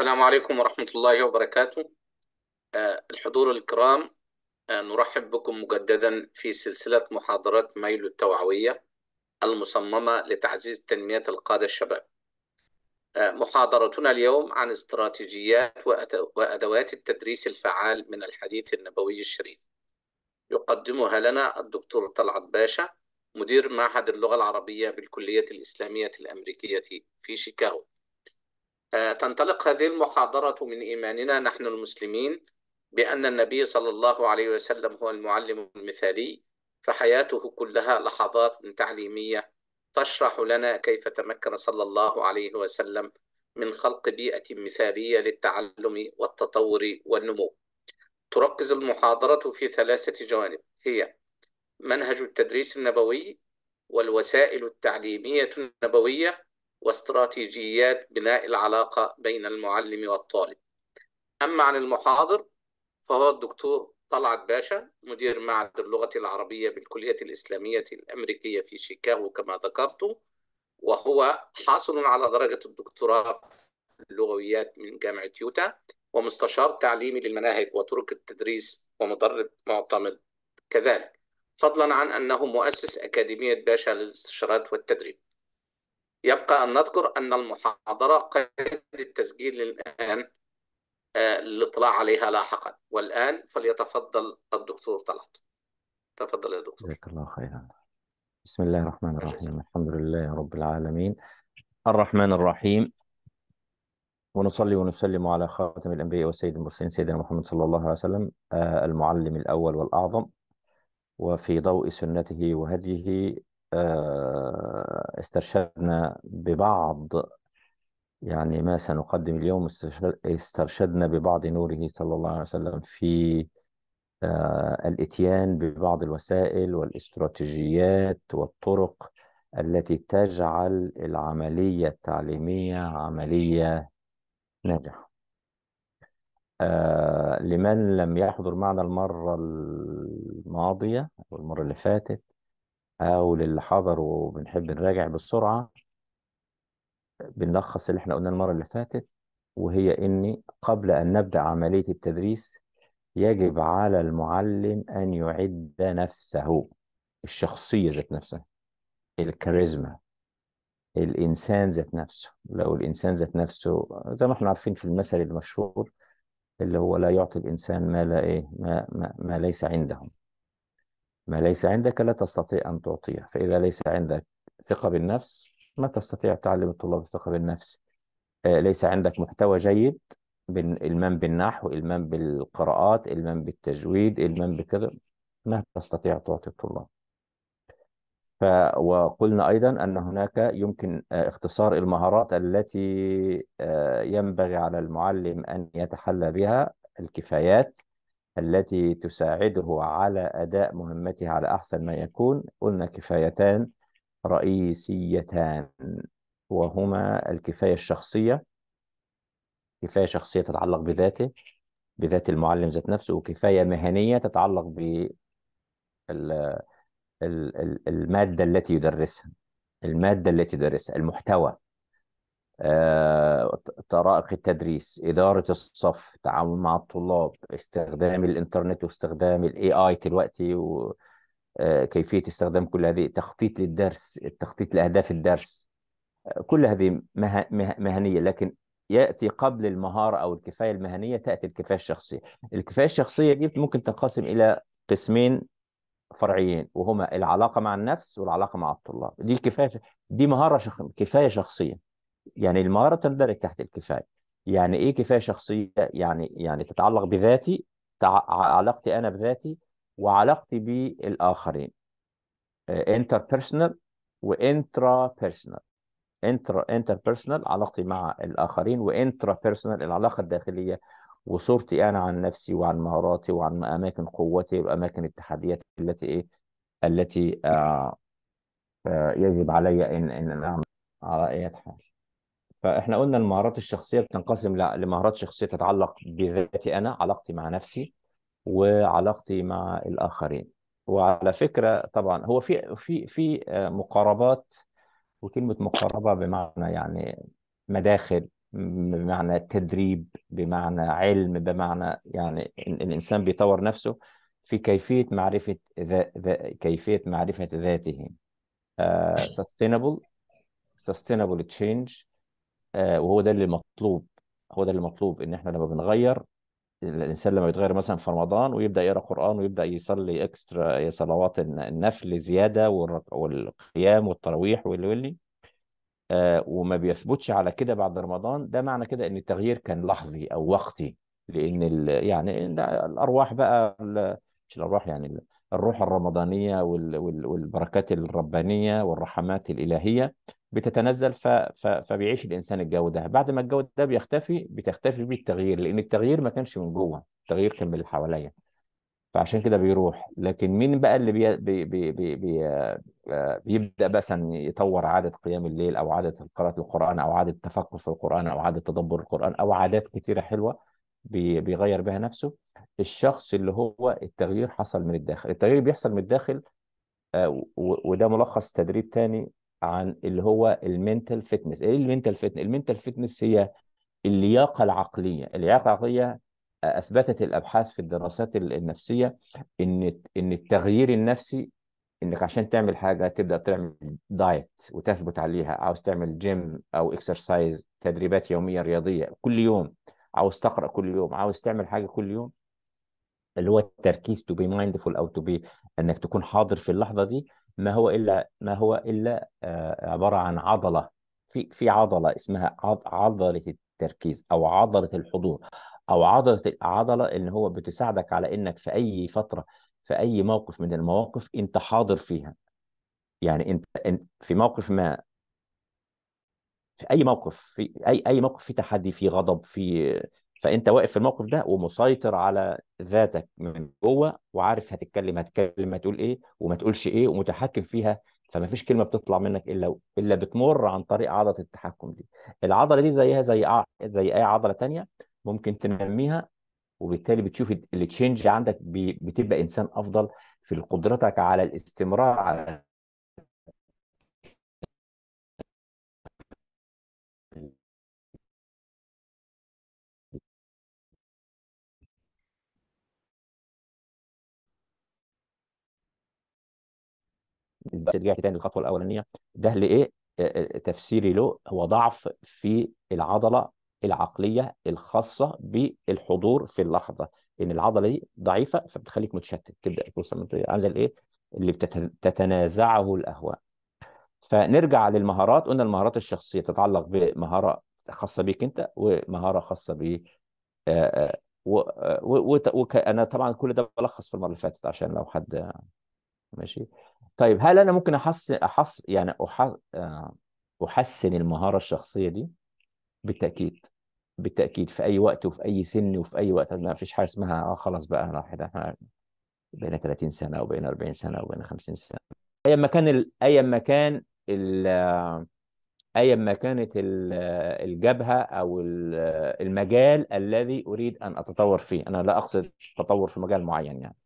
السلام عليكم ورحمة الله وبركاته آه، الحضور الكرام آه، نرحب بكم مجددا في سلسلة محاضرات ميل التوعوية المصممة لتعزيز تنمية القادة الشباب آه، محاضرتنا اليوم عن استراتيجيات وأدوات التدريس الفعال من الحديث النبوي الشريف يقدمها لنا الدكتور طلعت باشا مدير معهد اللغة العربية بالكلية الإسلامية الأمريكية في شيكاغو آه، تنطلق هذه المحاضرة من إيماننا نحن المسلمين بأن النبي صلى الله عليه وسلم هو المعلم المثالي فحياته كلها لحظات تعليمية تشرح لنا كيف تمكن صلى الله عليه وسلم من خلق بيئة مثالية للتعلم والتطور والنمو. تركز المحاضرة في ثلاثة جوانب هي منهج التدريس النبوي والوسائل التعليمية النبوية واستراتيجيات بناء العلاقة بين المعلم والطالب أما عن المحاضر فهو الدكتور طلعت باشا مدير معهد اللغة العربية بالكلية الإسلامية الأمريكية في شيكاغو كما ذكرت وهو حاصل على درجة الدكتوراه في اللغويات من جامعة يوتا ومستشار تعليمي للمناهج وطرق التدريس ومدرب معتمد كذلك فضلا عن أنه مؤسس أكاديمية باشا للاستشارات والتدريب يبقى أن نذكر أن المحاضرة قيد التسجيل الآن آه، للاطلاع عليها لاحقا والآن فليتفضل الدكتور طلعت تفضل يا دكتور جزاك الله خيرا بسم الله الرحمن الرحيم الحمد لله رب العالمين الرحمن الرحيم ونصلي ونسلم على خاتم الأنبياء والسيد المرسلين سيدنا محمد صلى الله عليه وسلم آه، المعلم الأول والأعظم وفي ضوء سنته وهديه آه، استرشدنا ببعض يعني ما سنقدم اليوم استرشدنا ببعض نوره صلى الله عليه وسلم في آه، الاتيان ببعض الوسائل والاستراتيجيات والطرق التي تجعل العملية التعليمية عملية ناجحة آه، لمن لم يحضر معنا المرة الماضية والمرة اللي فاتت أو للي حضر وبنحب نراجع بالسرعة بنلخص اللي احنا قلناه المرة اللي فاتت وهي إن قبل أن نبدأ عملية التدريس يجب على المعلم أن يعد نفسه الشخصية ذات نفسها الكاريزما الإنسان ذات نفسه لو الإنسان ذات نفسه زي ما احنا عارفين في المثل المشهور اللي هو لا يعطي الإنسان ما لا إيه ما, ما, ما ليس عندهم ما ليس عندك لا تستطيع أن تعطيه فإذا ليس عندك ثقة بالنفس ما تستطيع تعلم الطلاب الثقة بالنفس آه، ليس عندك محتوى جيد المام بالنحو المام بالقراءات المام بالتجويد المام بكذا ما تستطيع تعطي الطلاب ف وقلنا أيضا أن هناك يمكن آه، اختصار المهارات التي آه، ينبغي على المعلم أن يتحلى بها الكفايات التي تساعده على أداء مهمته على أحسن ما يكون قلنا كفايتان رئيسيتان وهما الكفاية الشخصية كفاية شخصية تتعلق بذاته بذات المعلم ذات نفسه وكفاية مهنية تتعلق ب المادة التي يدرسها المادة التي يدرسها المحتوى آه، طرائق التدريس إدارة الصف التعامل مع الطلاب استخدام الإنترنت واستخدام الاي اي دلوقتي وكيفية آه، استخدام كل هذه تخطيط للدرس التخطيط لأهداف الدرس آه، كل هذه مهنية لكن يأتي قبل المهارة أو الكفاية المهنية تأتي الكفاية الشخصية الكفاية الشخصية دي ممكن تنقسم إلى قسمين فرعيين وهما العلاقة مع النفس والعلاقة مع الطلاب دي الكفاية دي مهارة شخ... كفاية شخصية يعني المهارة تندرج تحت الكفاية يعني إيه كفاية شخصية يعني يعني تتعلق بذاتي علاقتي أنا بذاتي وعلاقتي بالآخرين انتر بيرسونال وانترا بيرسونال انتر انتر بيرسونال علاقتي مع الآخرين وانترا بيرسونال العلاقة الداخلية وصورتي أنا عن نفسي وعن مهاراتي وعن أماكن قوتي وأماكن التحديات التي إيه التي آه آه يجب علي أن أن أعمل على أي حال فاحنا قلنا المهارات الشخصيه بتنقسم لمهارات شخصيه تتعلق بذاتي انا علاقتي مع نفسي وعلاقتي مع الاخرين وعلى فكره طبعا هو في في في آه، مقاربات وكلمه مقاربه بمعنى يعني مداخل بمعنى تدريب بمعنى علم بمعنى يعني الانسان بيطور نفسه في كيفيه معرفه ذا ذا كيفيه معرفه ذاته سستينبل سستينبل تشينج آه، وهو ده اللي مطلوب هو ده اللي مطلوب ان احنا لما بنغير الانسان لما بيتغير مثلا في رمضان ويبدا يقرا قران ويبدا يصلي اكسترا آه، صلوات النفل زياده والقيام والتراويح واللي واللي آه وما بيثبتش على كده بعد رمضان ده معنى كده ان التغيير كان لحظي او وقتي لان يعني الارواح بقى مش الارواح يعني الروح الرمضانيه والبركات الربانيه والرحمات الالهيه بتتنزل ف... ف... فبيعيش الانسان الجو ده بعد ما الجو ده بيختفي بتختفي بيه التغيير لان التغيير ما كانش من جوه التغيير كان من اللي حواليا فعشان كده بيروح لكن مين بقى اللي بي بي بي بي بي آه، بيبدا مثلا يطور عاده قيام الليل او عاده قراءه القران او عاده التفكر في القران او عاده تدبر القران او عادات كثيره حلوه بي بيغير بها نفسه الشخص اللي هو التغيير حصل من الداخل التغيير بيحصل من الداخل آه، وده ملخص تدريب تاني عن اللي هو المينتال فيتنس ايه المينتال فيتنس المينتال فيتنس هي اللياقه العقليه اللياقه العقليه آه، اثبتت الابحاث في الدراسات النفسيه ان ان التغيير النفسي انك عشان تعمل حاجه تبدا تعمل دايت وتثبت عليها عاوز تعمل جيم او اكسرسايز تدريبات يوميه رياضيه كل يوم عاوز تقرا كل يوم عاوز تعمل حاجه كل يوم اللي هو التركيز تو بي مايندفول او تو بي انك تكون حاضر في اللحظه دي ما هو إلا ما هو إلا آه، عبارة عن عضلة في في عضلة اسمها عضلة التركيز أو عضلة الحضور أو عضلة العضلة اللي هو بتساعدك على إنك في أي فترة في أي موقف من المواقف أنت حاضر فيها يعني أنت في موقف ما في اي موقف في اي اي موقف في تحدي في غضب في فانت واقف في الموقف ده ومسيطر على ذاتك من جوه وعارف هتتكلم هتتكلم هتقول ايه وما تقولش ايه ومتحكم فيها فما فيش كلمه بتطلع منك الا الا بتمر عن طريق عضله التحكم دي العضله دي زيها زي زي اي عضله تانية ممكن تنميها وبالتالي بتشوف التشنج عندك بتبقى انسان افضل في قدرتك على الاستمرار على ازاي رجعت تاني للخطوه الاولانيه ده لايه آه، آه، تفسيري له هو ضعف في العضله العقليه الخاصه بالحضور في اللحظه ان العضله دي ضعيفه فبتخليك متشتت تبدا عامله زي الايه اللي بتتنازعه الاهواء فنرجع للمهارات قلنا المهارات الشخصيه تتعلق بمهاره خاصه بيك انت ومهاره خاصه ب آه، انا طبعا كل ده بلخص في المره اللي فاتت عشان لو حد ماشي طيب هل انا ممكن احسن احس يعني آه، احسن المهاره الشخصيه دي بالتاكيد بالتاكيد في اي وقت وفي اي سن وفي اي وقت ما فيش حاجه اسمها اه خلاص بقى انا راح احنا بقينا 30 سنه وبقينا 40 سنه وبقينا 50 سنه ايا ما كان ال... ايا ما كان ال... ايا ما كانت الجبهه او المجال الذي اريد ان اتطور فيه انا لا اقصد تطور في مجال معين يعني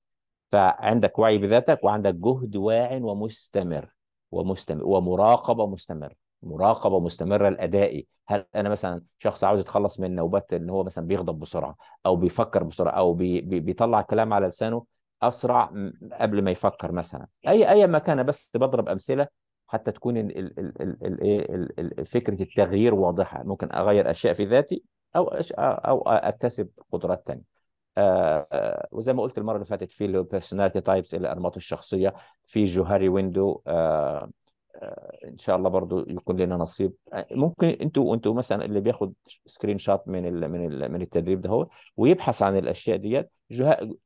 فعندك وعي بذاتك وعندك جهد واع ومستمر ومستمر ومراقبه مستمره مراقبه مستمره لادائي هل انا مثلا شخص عاوز يتخلص من نوبات ان هو مثلا بيغضب بسرعه او بيفكر بسرعه او بي بي بيطلع كلام على لسانه اسرع قبل ما يفكر مثلا اي اي ما كان بس بضرب امثله حتى تكون إيه، فكره التغيير واضحه ممكن اغير اشياء في ذاتي او او اكتسب قدرات ثانيه آه، وزي ما قلت المره اللي فاتت في البيرسوناليتي تايبس الى انماط الشخصيه في جوهري ويندو آه، آه، ان شاء الله برضو يكون لنا نصيب ممكن انتوا انتوا مثلا اللي بياخد سكرين شوت من الـ من الـ من التدريب ده هو ويبحث عن الاشياء ديت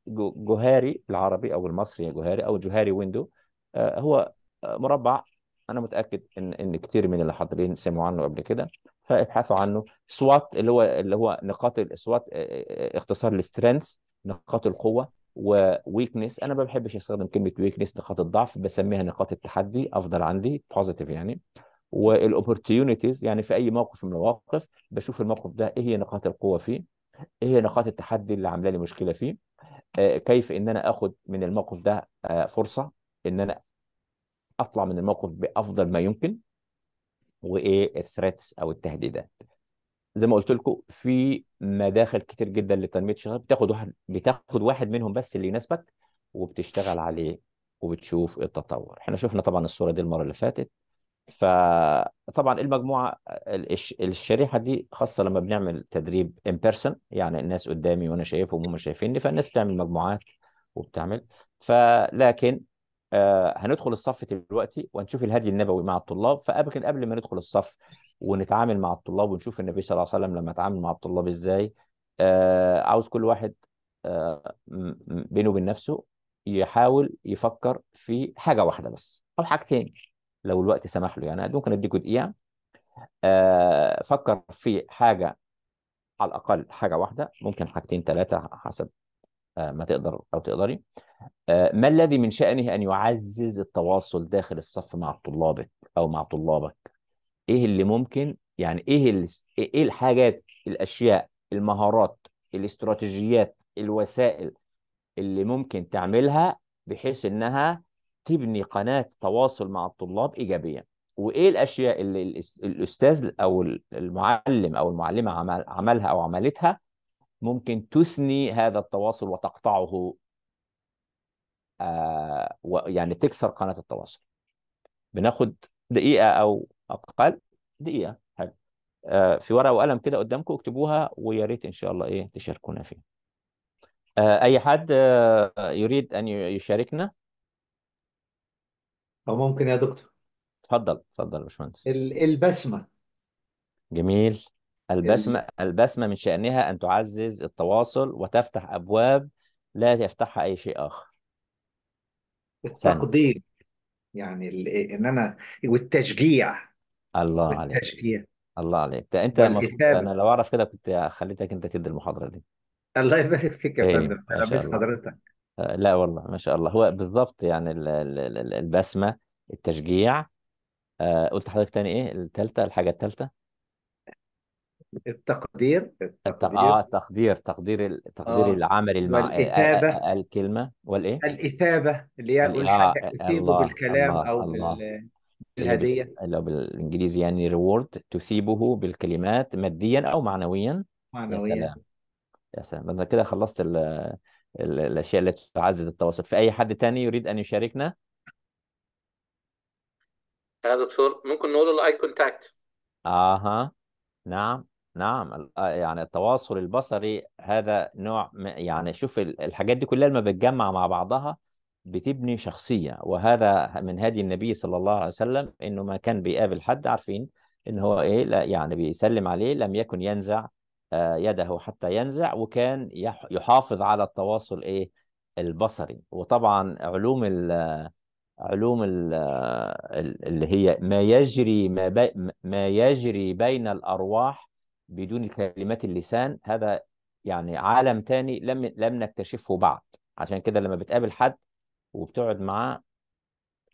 جوهاري بالعربي او المصري يا جوهاري او جوهاري ويندو هو مربع انا متاكد ان ان كثير من اللي حاضرين سمعوا عنه قبل كده فابحثوا عنه سوات اللي هو اللي هو نقاط السوات آه، آه، اختصار لسترينث نقاط القوه وويكنس انا ما بحبش استخدم كلمه ويكنس نقاط الضعف بسميها نقاط التحدي افضل عندي بوزيتيف يعني والاوبورتيونيتيز يعني في اي موقف من المواقف بشوف الموقف ده ايه هي نقاط القوه فيه ايه هي نقاط التحدي اللي عامله لي مشكله فيه آه، كيف ان انا اخد من الموقف ده فرصه ان انا اطلع من الموقف بافضل ما يمكن وايه الثريتس او التهديدات زي ما قلت لكم في مداخل كتير جدا لتنميه الشغل بتاخد واحد بتاخد واحد منهم بس اللي يناسبك وبتشتغل عليه وبتشوف التطور احنا شفنا طبعا الصوره دي المره اللي فاتت فطبعا المجموعه الشريحه دي خاصه لما بنعمل تدريب ان بيرسون يعني الناس قدامي وانا شايفهم وهم شايفيني فالناس بتعمل مجموعات وبتعمل فلكن آه، هندخل الصف دلوقتي وهنشوف الهدي النبوي مع الطلاب فقبل قبل ما ندخل الصف ونتعامل مع الطلاب ونشوف النبي صلى الله عليه وسلم لما اتعامل مع الطلاب ازاي آه، عاوز كل واحد آه، بينه وبين نفسه يحاول يفكر في حاجه واحده بس او حاجتين لو الوقت سمح له يعني ممكن اديكوا دقيقه فكر في حاجه على الاقل حاجه واحده ممكن حاجتين ثلاثه حسب آه، ما تقدر او تقدري آه، ما الذي من شأنه ان يعزز التواصل داخل الصف مع طلابك او مع طلابك ايه اللي ممكن يعني ايه ايه الحاجات الاشياء المهارات الاستراتيجيات الوسائل اللي ممكن تعملها بحيث انها تبني قناه تواصل مع الطلاب ايجابيه وايه الاشياء اللي الاستاذ او المعلم او المعلمه عملها او عملتها ممكن تثني هذا التواصل وتقطعه آه يعني تكسر قناة التواصل بناخد دقيقة أو أقل دقيقة حلو آه في ورقة وقلم كده قدامكم اكتبوها ويا ريت إن شاء الله إيه تشاركونا فيها آه أي حد آه يريد أن يشاركنا أو ممكن يا دكتور تفضل تفضل يا باشمهندس البسمة جميل البسمة البسمة من شأنها أن تعزز التواصل وتفتح أبواب لا يفتحها أي شيء آخر التقدير يعني إيه، ان انا والتشجيع الله عليك والتشجيع الله عليك ده انت مفروض انا لو اعرف كده كنت خليتك انت تدي المحاضره دي الله يبارك فيك يا إيه، فندم ايه انا بس حضرتك آه، لا والله ما شاء الله هو بالضبط يعني البسمه التشجيع آه، قلت حضرتك تاني ايه الثالثه الحاجه الثالثه التقدير التقدير اه تقدير تقدير تقدير آه. العمل الم... والإثابة الكلمة والايه؟ الإثابة اللي هي آه، حاجه تثيبه بالكلام الله أو الله بالهدية لو بالإنجليزي يعني ريورد تثيبه بالكلمات ماديا أو معنويا معنويا يا سلام يا سلام أنا كده خلصت ال... الأشياء التي تعزز التواصل في أي حد تاني يريد أن يشاركنا؟ يا دكتور ممكن نقول الاي كونتاكت اها نعم نعم آه، يعني التواصل البصري هذا نوع يعني شوف الحاجات دي كلها لما بتجمع مع بعضها بتبني شخصية وهذا من هدي النبي صلى الله عليه وسلم انه ما كان بيقابل حد عارفين ان هو ايه لا يعني بيسلم عليه لم يكن ينزع آه، يده حتى ينزع وكان يحافظ على التواصل ايه البصري وطبعا علوم ال علوم ال اللي هي ما يجري ما, ما يجري بين الارواح بدون كلمات اللسان هذا يعني عالم تاني لم لم نكتشفه بعد عشان كده لما بتقابل حد وبتقعد معاه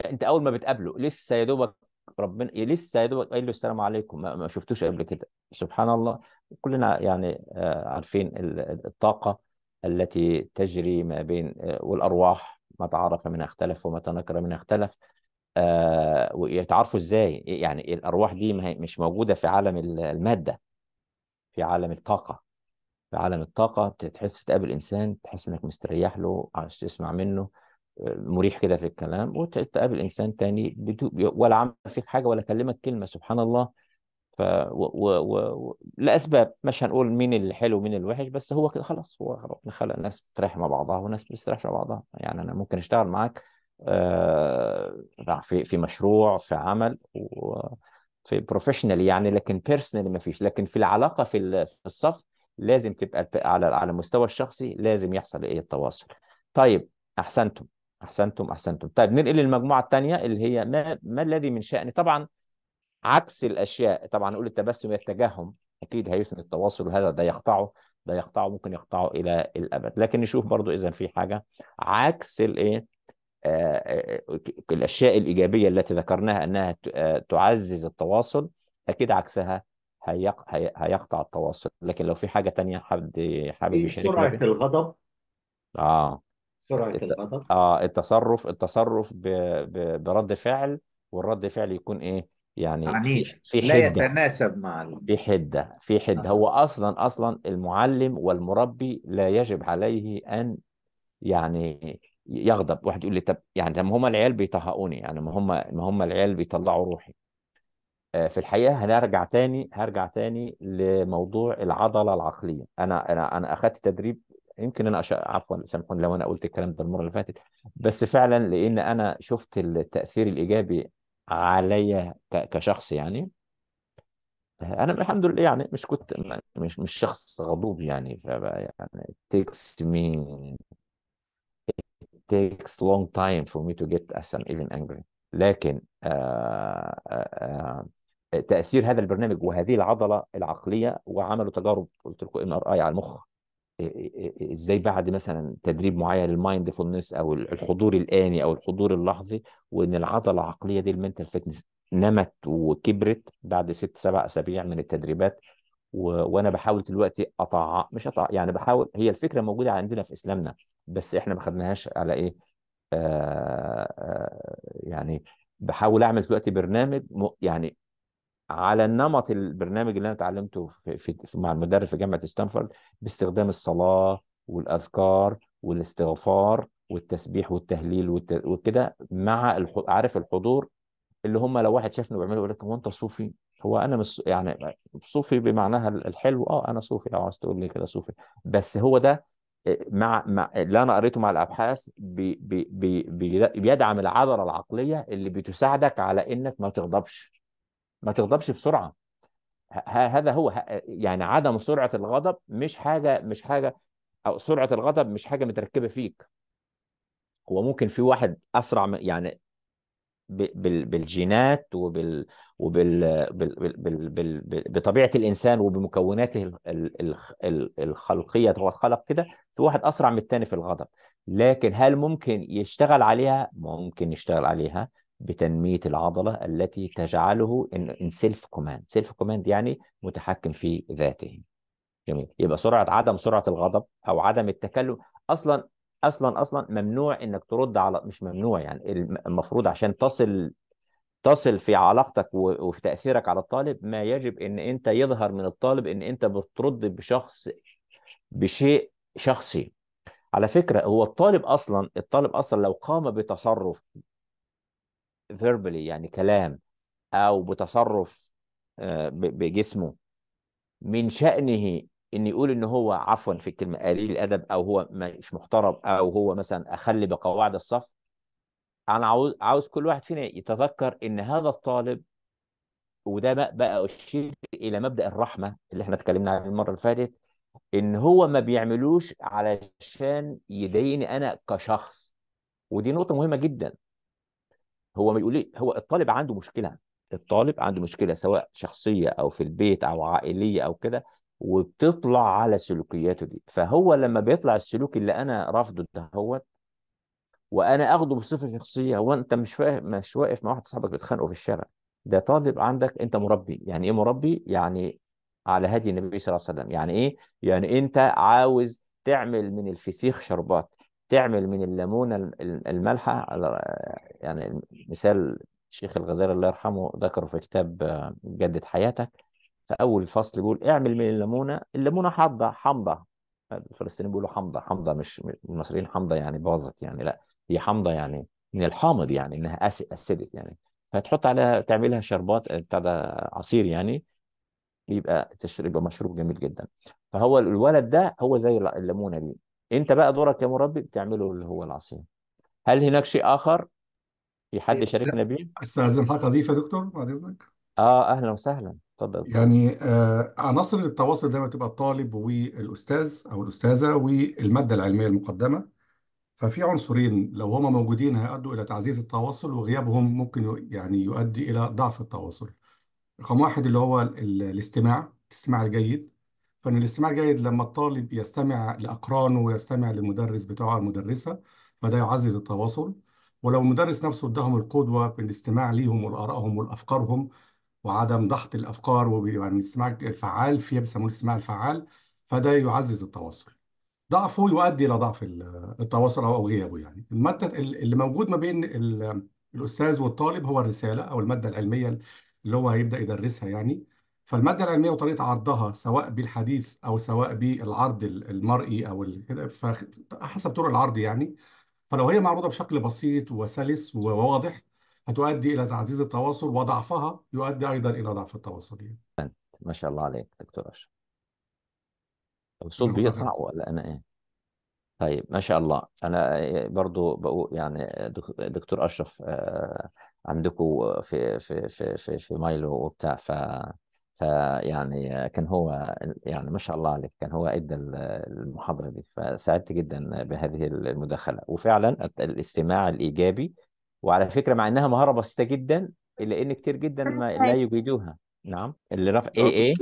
انت اول ما بتقابله لسه يا دوبك ربنا لسه يا دوبك قايل له السلام عليكم ما شفتوش قبل كده سبحان الله كلنا يعني آه، عارفين الطاقه التي تجري ما بين آه، والارواح ما تعرف منها اختلف وما تنكر منها اختلف آه، ويتعرفوا ازاي يعني الارواح دي مش موجوده في عالم الماده في عالم الطاقه في عالم الطاقه تحس تقابل انسان تحس انك مستريح له عايز تسمع منه آه، مريح كده في الكلام وتقابل انسان تاني بدو ولا عمل فيك حاجه ولا كلمك كلمه سبحان الله ف و... و... و... لاسباب مش هنقول مين الحلو ومين الوحش بس هو كده خلاص هو ربنا خلق ناس بتريح مع بعضها وناس ما بتستريحش مع بعضها يعني انا ممكن اشتغل معاك آه، في في مشروع في عمل و... في بروفيشنال يعني لكن بيرسونالي ما فيش لكن في العلاقه في الصف لازم تبقى على على المستوى الشخصي لازم يحصل ايه التواصل طيب احسنتم احسنتم احسنتم طيب ننقل للمجموعه الثانيه اللي هي ما ما الذي من شان طبعا عكس الاشياء طبعا نقول التبسم التجهم اكيد هيثن التواصل وهذا ده يقطعه ده يقطعه ممكن يقطعه الى الابد لكن نشوف برضو اذا في حاجه عكس الايه آه، آه، آه، الاشياء الايجابيه التي ذكرناها انها تعزز التواصل اكيد عكسها هيقطع التواصل لكن لو في حاجه تانية حد حابب يشاركنا سرعه الغضب اه سرعه الغضب اه التصرف التصرف ب... ب... برد فعل والرد فعل يكون ايه يعني عنيف في... في حده لا يتناسب مع ال... في حده في حده آه. هو اصلا اصلا المعلم والمربي لا يجب عليه ان يعني يغضب واحد يقول لي طب يعني ما هم العيال بيطهقوني يعني ما هم ما هم العيال بيطلعوا روحي آه، في الحقيقه هنرجع تاني هرجع تاني لموضوع العضله العقليه انا انا انا اخذت تدريب يمكن انا أش... عفوا سامحوني لو انا قلت الكلام ده المره اللي فاتت بس فعلا لان انا شفت التاثير الايجابي عليا ك... كشخص يعني آه، انا الحمد لله يعني مش كنت مش مش شخص غضوب يعني ف يعني takes مي takes long time for me to get as I'm even angry لكن آه، آه، آه، تاثير هذا البرنامج وهذه العضله العقليه وعملوا تجارب قلت لكم ام ار اي على المخ ازاي بعد مثلا تدريب معين للمايندفولنس او الحضور الاني او الحضور اللحظي وان العضله العقليه دي المنتال فيتنس نمت وكبرت بعد ست سبع اسابيع من التدريبات و... وانا بحاول دلوقتي اطع مش اطع يعني بحاول هي الفكره موجوده عندنا في اسلامنا بس احنا ما خدناهاش على ايه آه... آه، يعني بحاول اعمل دلوقتي برنامج م... يعني على النمط البرنامج اللي انا اتعلمته في... في... مع المدرب في جامعه ستانفورد باستخدام الصلاه والاذكار والاستغفار والتسبيح والتهليل والت... وكده مع الح... عارف الحضور اللي هم لو واحد شافني بعمله يقول لك هو انت صوفي هو انا مش يعني صوفي بمعناها الحلو اه انا صوفي لو عاوز تقول لي كده صوفي بس هو ده آه، مع, مع اللي انا قريته مع الابحاث بي بي بي بيدعم العضله العقليه اللي بتساعدك على انك ما تغضبش ما تغضبش بسرعه هذا هو يعني عدم سرعه الغضب مش حاجه مش حاجه او سرعه الغضب مش حاجه متركبه فيك هو ممكن في واحد اسرع من يعني بالجينات وبال وبال بال بال بال بطبيعه الانسان وبمكوناته الخلقيه هو اتخلق كده في واحد اسرع من الثاني في الغضب لكن هل ممكن يشتغل عليها ممكن يشتغل عليها بتنميه العضله التي تجعله ان سيلف كوماند سيلف كوماند يعني متحكم في ذاته جميل يبقى سرعه عدم سرعه الغضب او عدم التكلم اصلا اصلا اصلا ممنوع انك ترد على مش ممنوع يعني المفروض عشان تصل تصل في علاقتك وفي تاثيرك على الطالب ما يجب ان انت يظهر من الطالب ان انت بترد بشخص بشيء شخصي على فكره هو الطالب اصلا الطالب اصلا لو قام بتصرف فيربلي يعني كلام او بتصرف آه، بجسمه من شأنه ان يقول ان هو عفوا في الكلمه قليل الادب او هو مش محترم او هو مثلا اخلي بقواعد الصف انا عاوز عاوز كل واحد فينا يتذكر ان هذا الطالب وده بقى اشير الى مبدا الرحمه اللي احنا اتكلمنا عنه المره اللي فاتت ان هو ما بيعملوش علشان يضايقني انا كشخص ودي نقطه مهمه جدا هو ما بيقول هو الطالب عنده مشكله الطالب عنده مشكله سواء شخصيه او في البيت او عائليه او كده وبتطلع على سلوكياته دي فهو لما بيطلع السلوك اللي انا رافضه دهوت وانا اخده بصفه شخصيه هو انت مش فاهم مش واقف مع واحد صاحبك بيتخانقوا في الشارع ده طالب عندك انت مربي يعني ايه مربي يعني على هدي النبي صلى الله عليه وسلم يعني ايه يعني انت عاوز تعمل من الفسيخ شربات تعمل من الليمونه المالحه يعني مثال الشيخ الغزالي الله يرحمه ذكره في كتاب جدد حياتك في اول الفصل بيقول اعمل من الليمونه الليمونه حامضه حامضه الفلسطينيين بيقولوا حمضه حمضه مش المصريين حمضه يعني باظت يعني لا هي حمضه يعني من الحامض يعني انها اسيدت يعني فتحط عليها تعملها شربات آه، بتاع ده عصير يعني يبقى تشرب مشروب جميل جدا فهو الولد ده هو زي الليمونه دي انت بقى دورك يا مربي بتعمله اللي هو العصير هل هناك شيء اخر في حد إيه، شاركنا بيه؟ استاذن حاجه دي يا دكتور بعد اذنك اه اهلا وسهلا اتفضل يعني آه، عناصر التواصل دايما تبقى الطالب والاستاذ او الاستاذه والماده العلميه المقدمه ففي عنصرين لو هما موجودين هيؤدوا الى تعزيز التواصل وغيابهم ممكن يعني يؤدي الى ضعف التواصل رقم واحد اللي هو الاستماع الاستماع الجيد فان الاستماع الجيد لما الطالب يستمع لاقرانه ويستمع للمدرس بتاعه المدرسه فده يعزز التواصل ولو المدرس نفسه اداهم القدوه في الاستماع ليهم ولارائهم ولافكارهم وعدم ضغط الافكار ويعني الاستماع الفعال في بيسموه الاستماع الفعال فده يعزز التواصل ضعفه يؤدي الى ضعف التواصل او غيابه يعني الماده اللي موجود ما بين الاستاذ والطالب هو الرساله او الماده العلميه اللي هو هيبدا يدرسها يعني فالماده العلميه وطريقه عرضها سواء بالحديث او سواء بالعرض المرئي او كده حسب طرق العرض يعني فلو هي معروضه بشكل بسيط وسلس وواضح هتؤدي إلى تعزيز التواصل وضعفها يؤدي أيضا إلى ضعف التواصل يعني. ما شاء الله عليك دكتور أشرف الصوت بيقطع ولا أنا إيه؟ طيب ما شاء الله أنا برضو بقول يعني دكتور أشرف آه، عندكم في في في في, في مايلو وبتاع ف فيعني كان هو يعني ما شاء الله عليك كان هو ادى المحاضره دي فسعدت جدا بهذه المداخله وفعلا الاستماع الايجابي وعلى فكره مع انها مهاره بسيطه جدا الا ان كتير جدا ما لا يجيدوها نعم اللي رفع آه، ايه ايه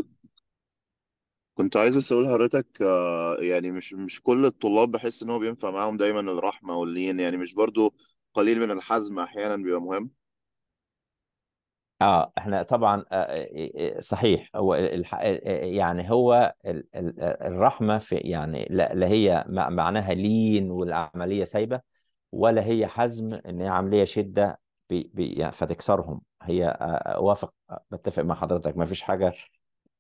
كنت عايز اسال حضرتك آه، يعني مش مش كل الطلاب بحس ان هو بينفع معاهم دايما الرحمه واللين يعني مش برضو قليل من الحزم احيانا بيبقى مهم اه احنا طبعا آه، صحيح هو الح... يعني هو الرحمه في يعني لا لا هي معناها لين والعمليه سايبه ولا هي حزم ان هي عمليه شده بي يعني بي فتكسرهم هي آه، آه، اوافق بتفق مع حضرتك ما فيش حاجه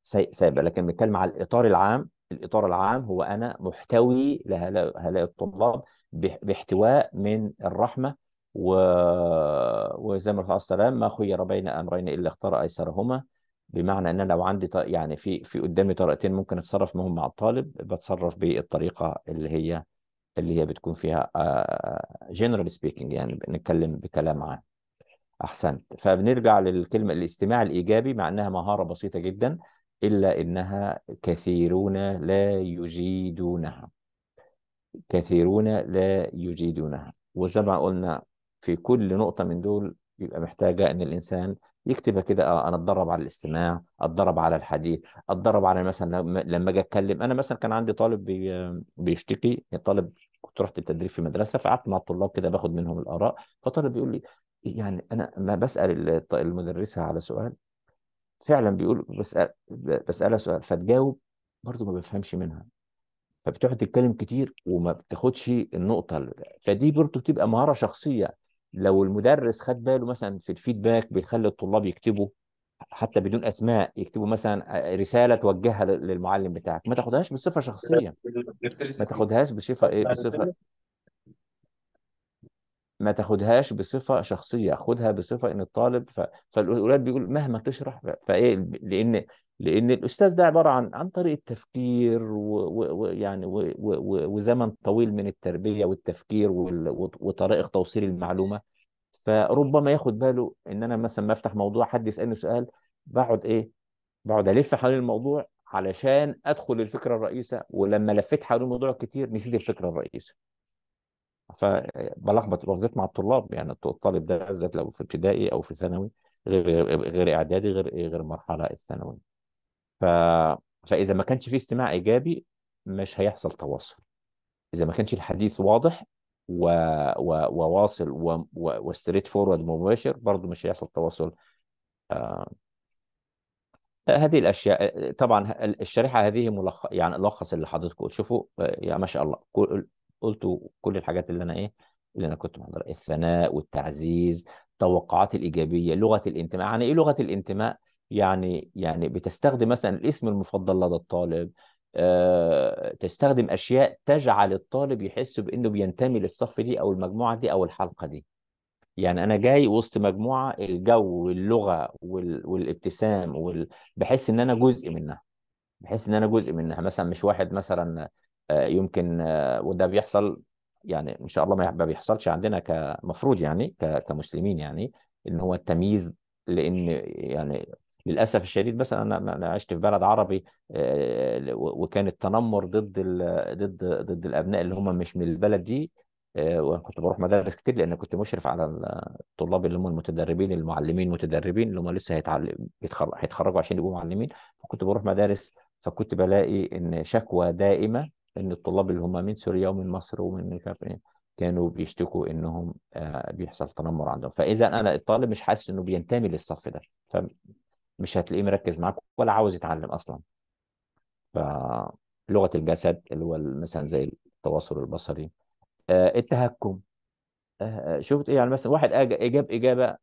سايبه لكن بنتكلم على الاطار العام الاطار العام هو انا محتوي لهؤلاء الطلاب باحتواء من الرحمه و... وزي ما قال السلام ما خير بين امرين الا اختار ايسرهما بمعنى ان انا لو عندي ط... يعني في في قدامي طريقتين ممكن اتصرف منهم مع الطالب بتصرف بالطريقه اللي هي اللي هي بتكون فيها جنرال آه، سبيكينج يعني بنتكلم بكلام عام احسنت فبنرجع للكلمه الاستماع الايجابي مع انها مهاره بسيطه جدا الا انها كثيرون لا يجيدونها كثيرون لا يجيدونها وزي ما قلنا في كل نقطه من دول يبقى محتاجه ان الانسان يكتبها كده اه انا اتدرب على الاستماع اتدرب على الحديث اتدرب على مثلا لما اجي اتكلم انا مثلا كان عندي طالب بي... بيشتكي طالب كنت رحت التدريب في مدرسه فقعدت مع الطلاب كده باخد منهم الاراء فطالب بيقول لي يعني انا ما بسال المدرسه على سؤال فعلا بيقول بسال بسالها سؤال فتجاوب برضه ما بفهمش منها فبتقعد تتكلم كتير وما بتاخدش النقطه فدي برضه بتبقى مهاره شخصيه لو المدرس خد باله مثلا في الفيدباك بيخلي الطلاب يكتبوا حتى بدون اسماء يكتبوا مثلا آه، رساله توجهها للمعلم بتاعك ما تاخدهاش بصفه شخصيه ما تاخدهاش بصفه ايه بصفه ما تاخدهاش بصفه شخصيه خدها بصفه ان الطالب ف... فالاولاد بيقول مهما تشرح فايه لان لان الاستاذ ده عباره عن عن طريقه تفكير ويعني وزمن طويل من التربيه والتفكير وطرائق توصيل المعلومه فربما ياخد باله ان انا مثلا ما افتح موضوع حد يسالني سؤال بقعد ايه بقعد الف حوالين الموضوع علشان ادخل الفكره الرئيسه ولما لفيت حوالين الموضوع كتير نسيت الفكره الرئيسه فبلخبط بالذات مع الطلاب يعني الطالب ده بالذات لو في ابتدائي او في ثانوي غير غير اعدادي غير إيه، غير مرحله الثانويه ف... فاذا ما كانش في استماع ايجابي مش هيحصل تواصل اذا ما كانش الحديث واضح و... و... وواصل و... و... وستريت فورورد مباشر برضه مش هيحصل تواصل آ... آه، هذه الاشياء آه، طبعا الشريحه هذه ملخ يعني الخص اللي حضرتك شوفوا آه، يا ما شاء الله قلتوا كل الحاجات اللي انا ايه اللي انا كنت محضر الثناء والتعزيز التوقعات الايجابيه لغه الانتماء يعني ايه لغه الانتماء يعني يعني بتستخدم مثلا الاسم المفضل لدى الطالب آه، تستخدم اشياء تجعل الطالب يحس بانه بينتمي للصف دي او المجموعه دي او الحلقه دي يعني انا جاي وسط مجموعه الجو واللغه وال... والابتسام وال... بحس ان انا جزء منها بحس ان انا جزء منها مثلا مش واحد مثلا آه، يمكن آه، وده بيحصل يعني ان شاء الله ما بيحصلش عندنا كمفروض يعني كمسلمين يعني ان هو التمييز لان يعني للاسف الشديد مثلا انا انا عشت في بلد عربي آه، وكان التنمر ضد ضد ضد الابناء اللي هم مش من البلد دي آه، وانا كنت بروح مدارس كتير لان كنت مشرف على الطلاب اللي هم المتدربين المعلمين المتدربين اللي هم لسه هيتعلم هيتخرجوا عشان يبقوا معلمين فكنت بروح مدارس فكنت بلاقي ان شكوى دائمه ان الطلاب اللي هم من سوريا ومن مصر ومن إيه كانوا بيشتكوا انهم آه، بيحصل تنمر عندهم فاذا انا الطالب مش حاسس انه بينتمي للصف ده مش هتلاقيه مركز معاك ولا عاوز يتعلم اصلا فلغه الجسد اللي هو مثلا زي التواصل البصري آه، التهكم آه، آه، شفت ايه يعني مثلا واحد اجاب اجابه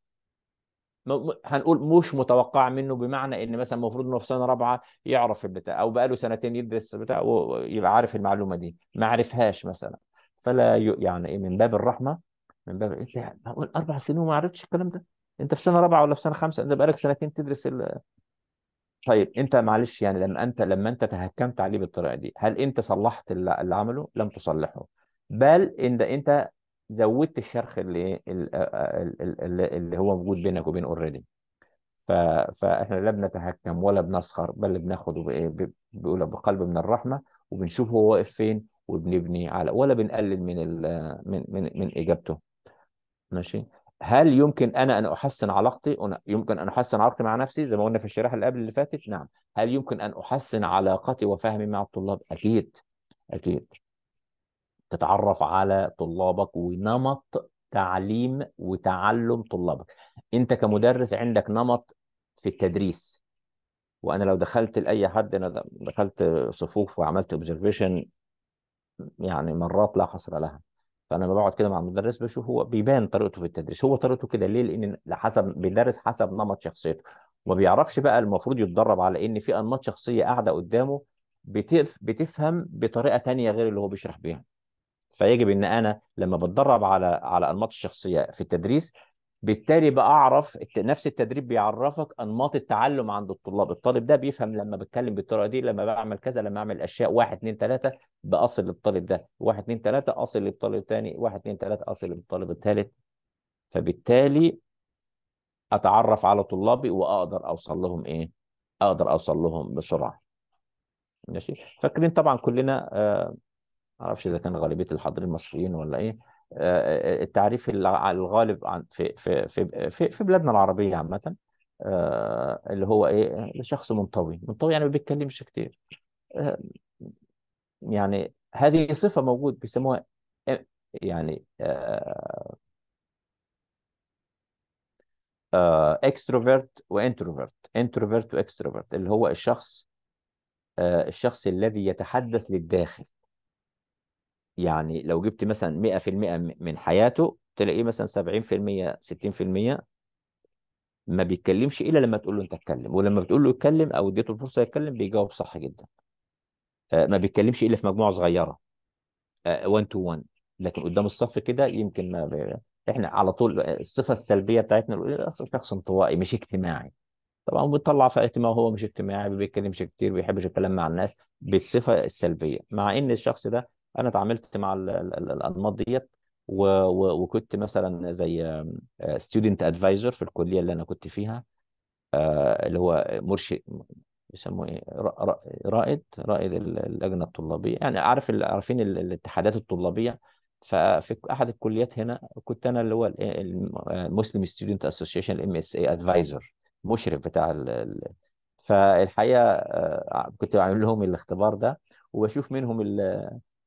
هنقول مش متوقع منه بمعنى ان مثلا المفروض انه في سنه رابعه يعرف البتاع او بقى له سنتين يدرس بتاع ويبقى عارف المعلومه دي ما عرفهاش مثلا فلا يعني ايه من باب الرحمه من باب ايه اربع سنين وما عرفتش الكلام ده انت في سنه رابعه ولا في سنه خمسه انت بقالك سنتين تدرس ال... طيب انت معلش يعني لما انت لما انت تهكمت عليه بالطريقه دي هل انت صلحت اللي, عمله لم تصلحه بل ان انت زودت الشرخ آه، آه، اللي اللي, هو موجود بينك وبين اوريدي فاحنا لا بنتهكم ولا بنسخر بل بناخده بيقول بقلب من الرحمه وبنشوف هو واقف فين وبنبني على ولا بنقلل من من من من اجابته ماشي هل يمكن انا ان احسن علاقتي يمكن ان احسن علاقتي مع نفسي زي ما قلنا في الشريحه اللي قبل اللي فاتت نعم هل يمكن ان احسن علاقتي وفهمي مع الطلاب اكيد اكيد تتعرف على طلابك ونمط تعليم وتعلم طلابك انت كمدرس عندك نمط في التدريس وانا لو دخلت لاي حد انا دخلت صفوف وعملت اوبزرفيشن يعني مرات لا حصر لها فانا بقعد كده مع المدرس بشوف هو بيبان طريقته في التدريس هو طريقته كده ليه لان حسب بيدرس حسب نمط شخصيته وما بيعرفش بقى المفروض يتدرب على ان في انماط شخصيه قاعده قدامه بتف... بتفهم بطريقه تانية غير اللي هو بيشرح بيها فيجب ان انا لما بتدرب على على انماط الشخصيه في التدريس بالتالي بقى اعرف نفس التدريب بيعرفك انماط التعلم عند الطلاب الطالب ده بيفهم لما بتكلم بالطريقه دي لما بعمل كذا لما اعمل اشياء واحد اثنين ثلاثه باصل للطالب ده واحد اثنين ثلاثه اصل للطالب الثاني واحد اثنين ثلاثه اصل للطالب الثالث فبالتالي اتعرف على طلابي واقدر اوصل لهم ايه اقدر اوصل لهم بسرعه ماشي فاكرين طبعا كلنا آه معرفش اذا كان غالبيه الحاضرين المصريين ولا ايه آه، آه، التعريف الغالب عن في في في في, بلادنا العربيه عامه آه، اللي هو ايه شخص منطوي منطوي يعني ما بيتكلمش كتير يعني هذه صفه موجود بيسموها يعني اكستروفيرت وانتروفيرت انتروفيرت واكستروفيرت اللي هو الشخص الشخص الذي يتحدث للداخل يعني لو جبت مثلا 100% من حياته تلاقيه مثلا 70% 60% ما بيتكلمش الا لما تقول له انت اتكلم ولما بتقول له اتكلم او اديته الفرصه يتكلم بيجاوب صح جدا آه، ما بيتكلمش الا في مجموعه صغيره 1 تو 1 لكن قدام الصف كده يمكن ما بي... احنا على طول آه، الصفه السلبيه بتاعتنا إيه، شخص انطوائي مش اجتماعي طبعا بيطلع في ما هو مش اجتماعي ما بيتكلمش كتير ما بيحبش الكلام مع الناس بالصفه السلبيه مع ان الشخص ده انا اتعاملت مع الانماط ديت وكنت مثلا زي ستودنت آه، ادفايزر في الكليه اللي انا كنت فيها آه، اللي هو مرشد بيسموه ايه رائد رائد اللجنه الطلابيه يعني عارف عارفين الاتحادات الطلابيه ففي احد الكليات هنا كنت انا اللي هو المسلم ستودنت اسوسيشن ام اس اي ادفايزر مشرف بتاع فالحقيقه آه، كنت بعمل لهم الاختبار ده وبشوف منهم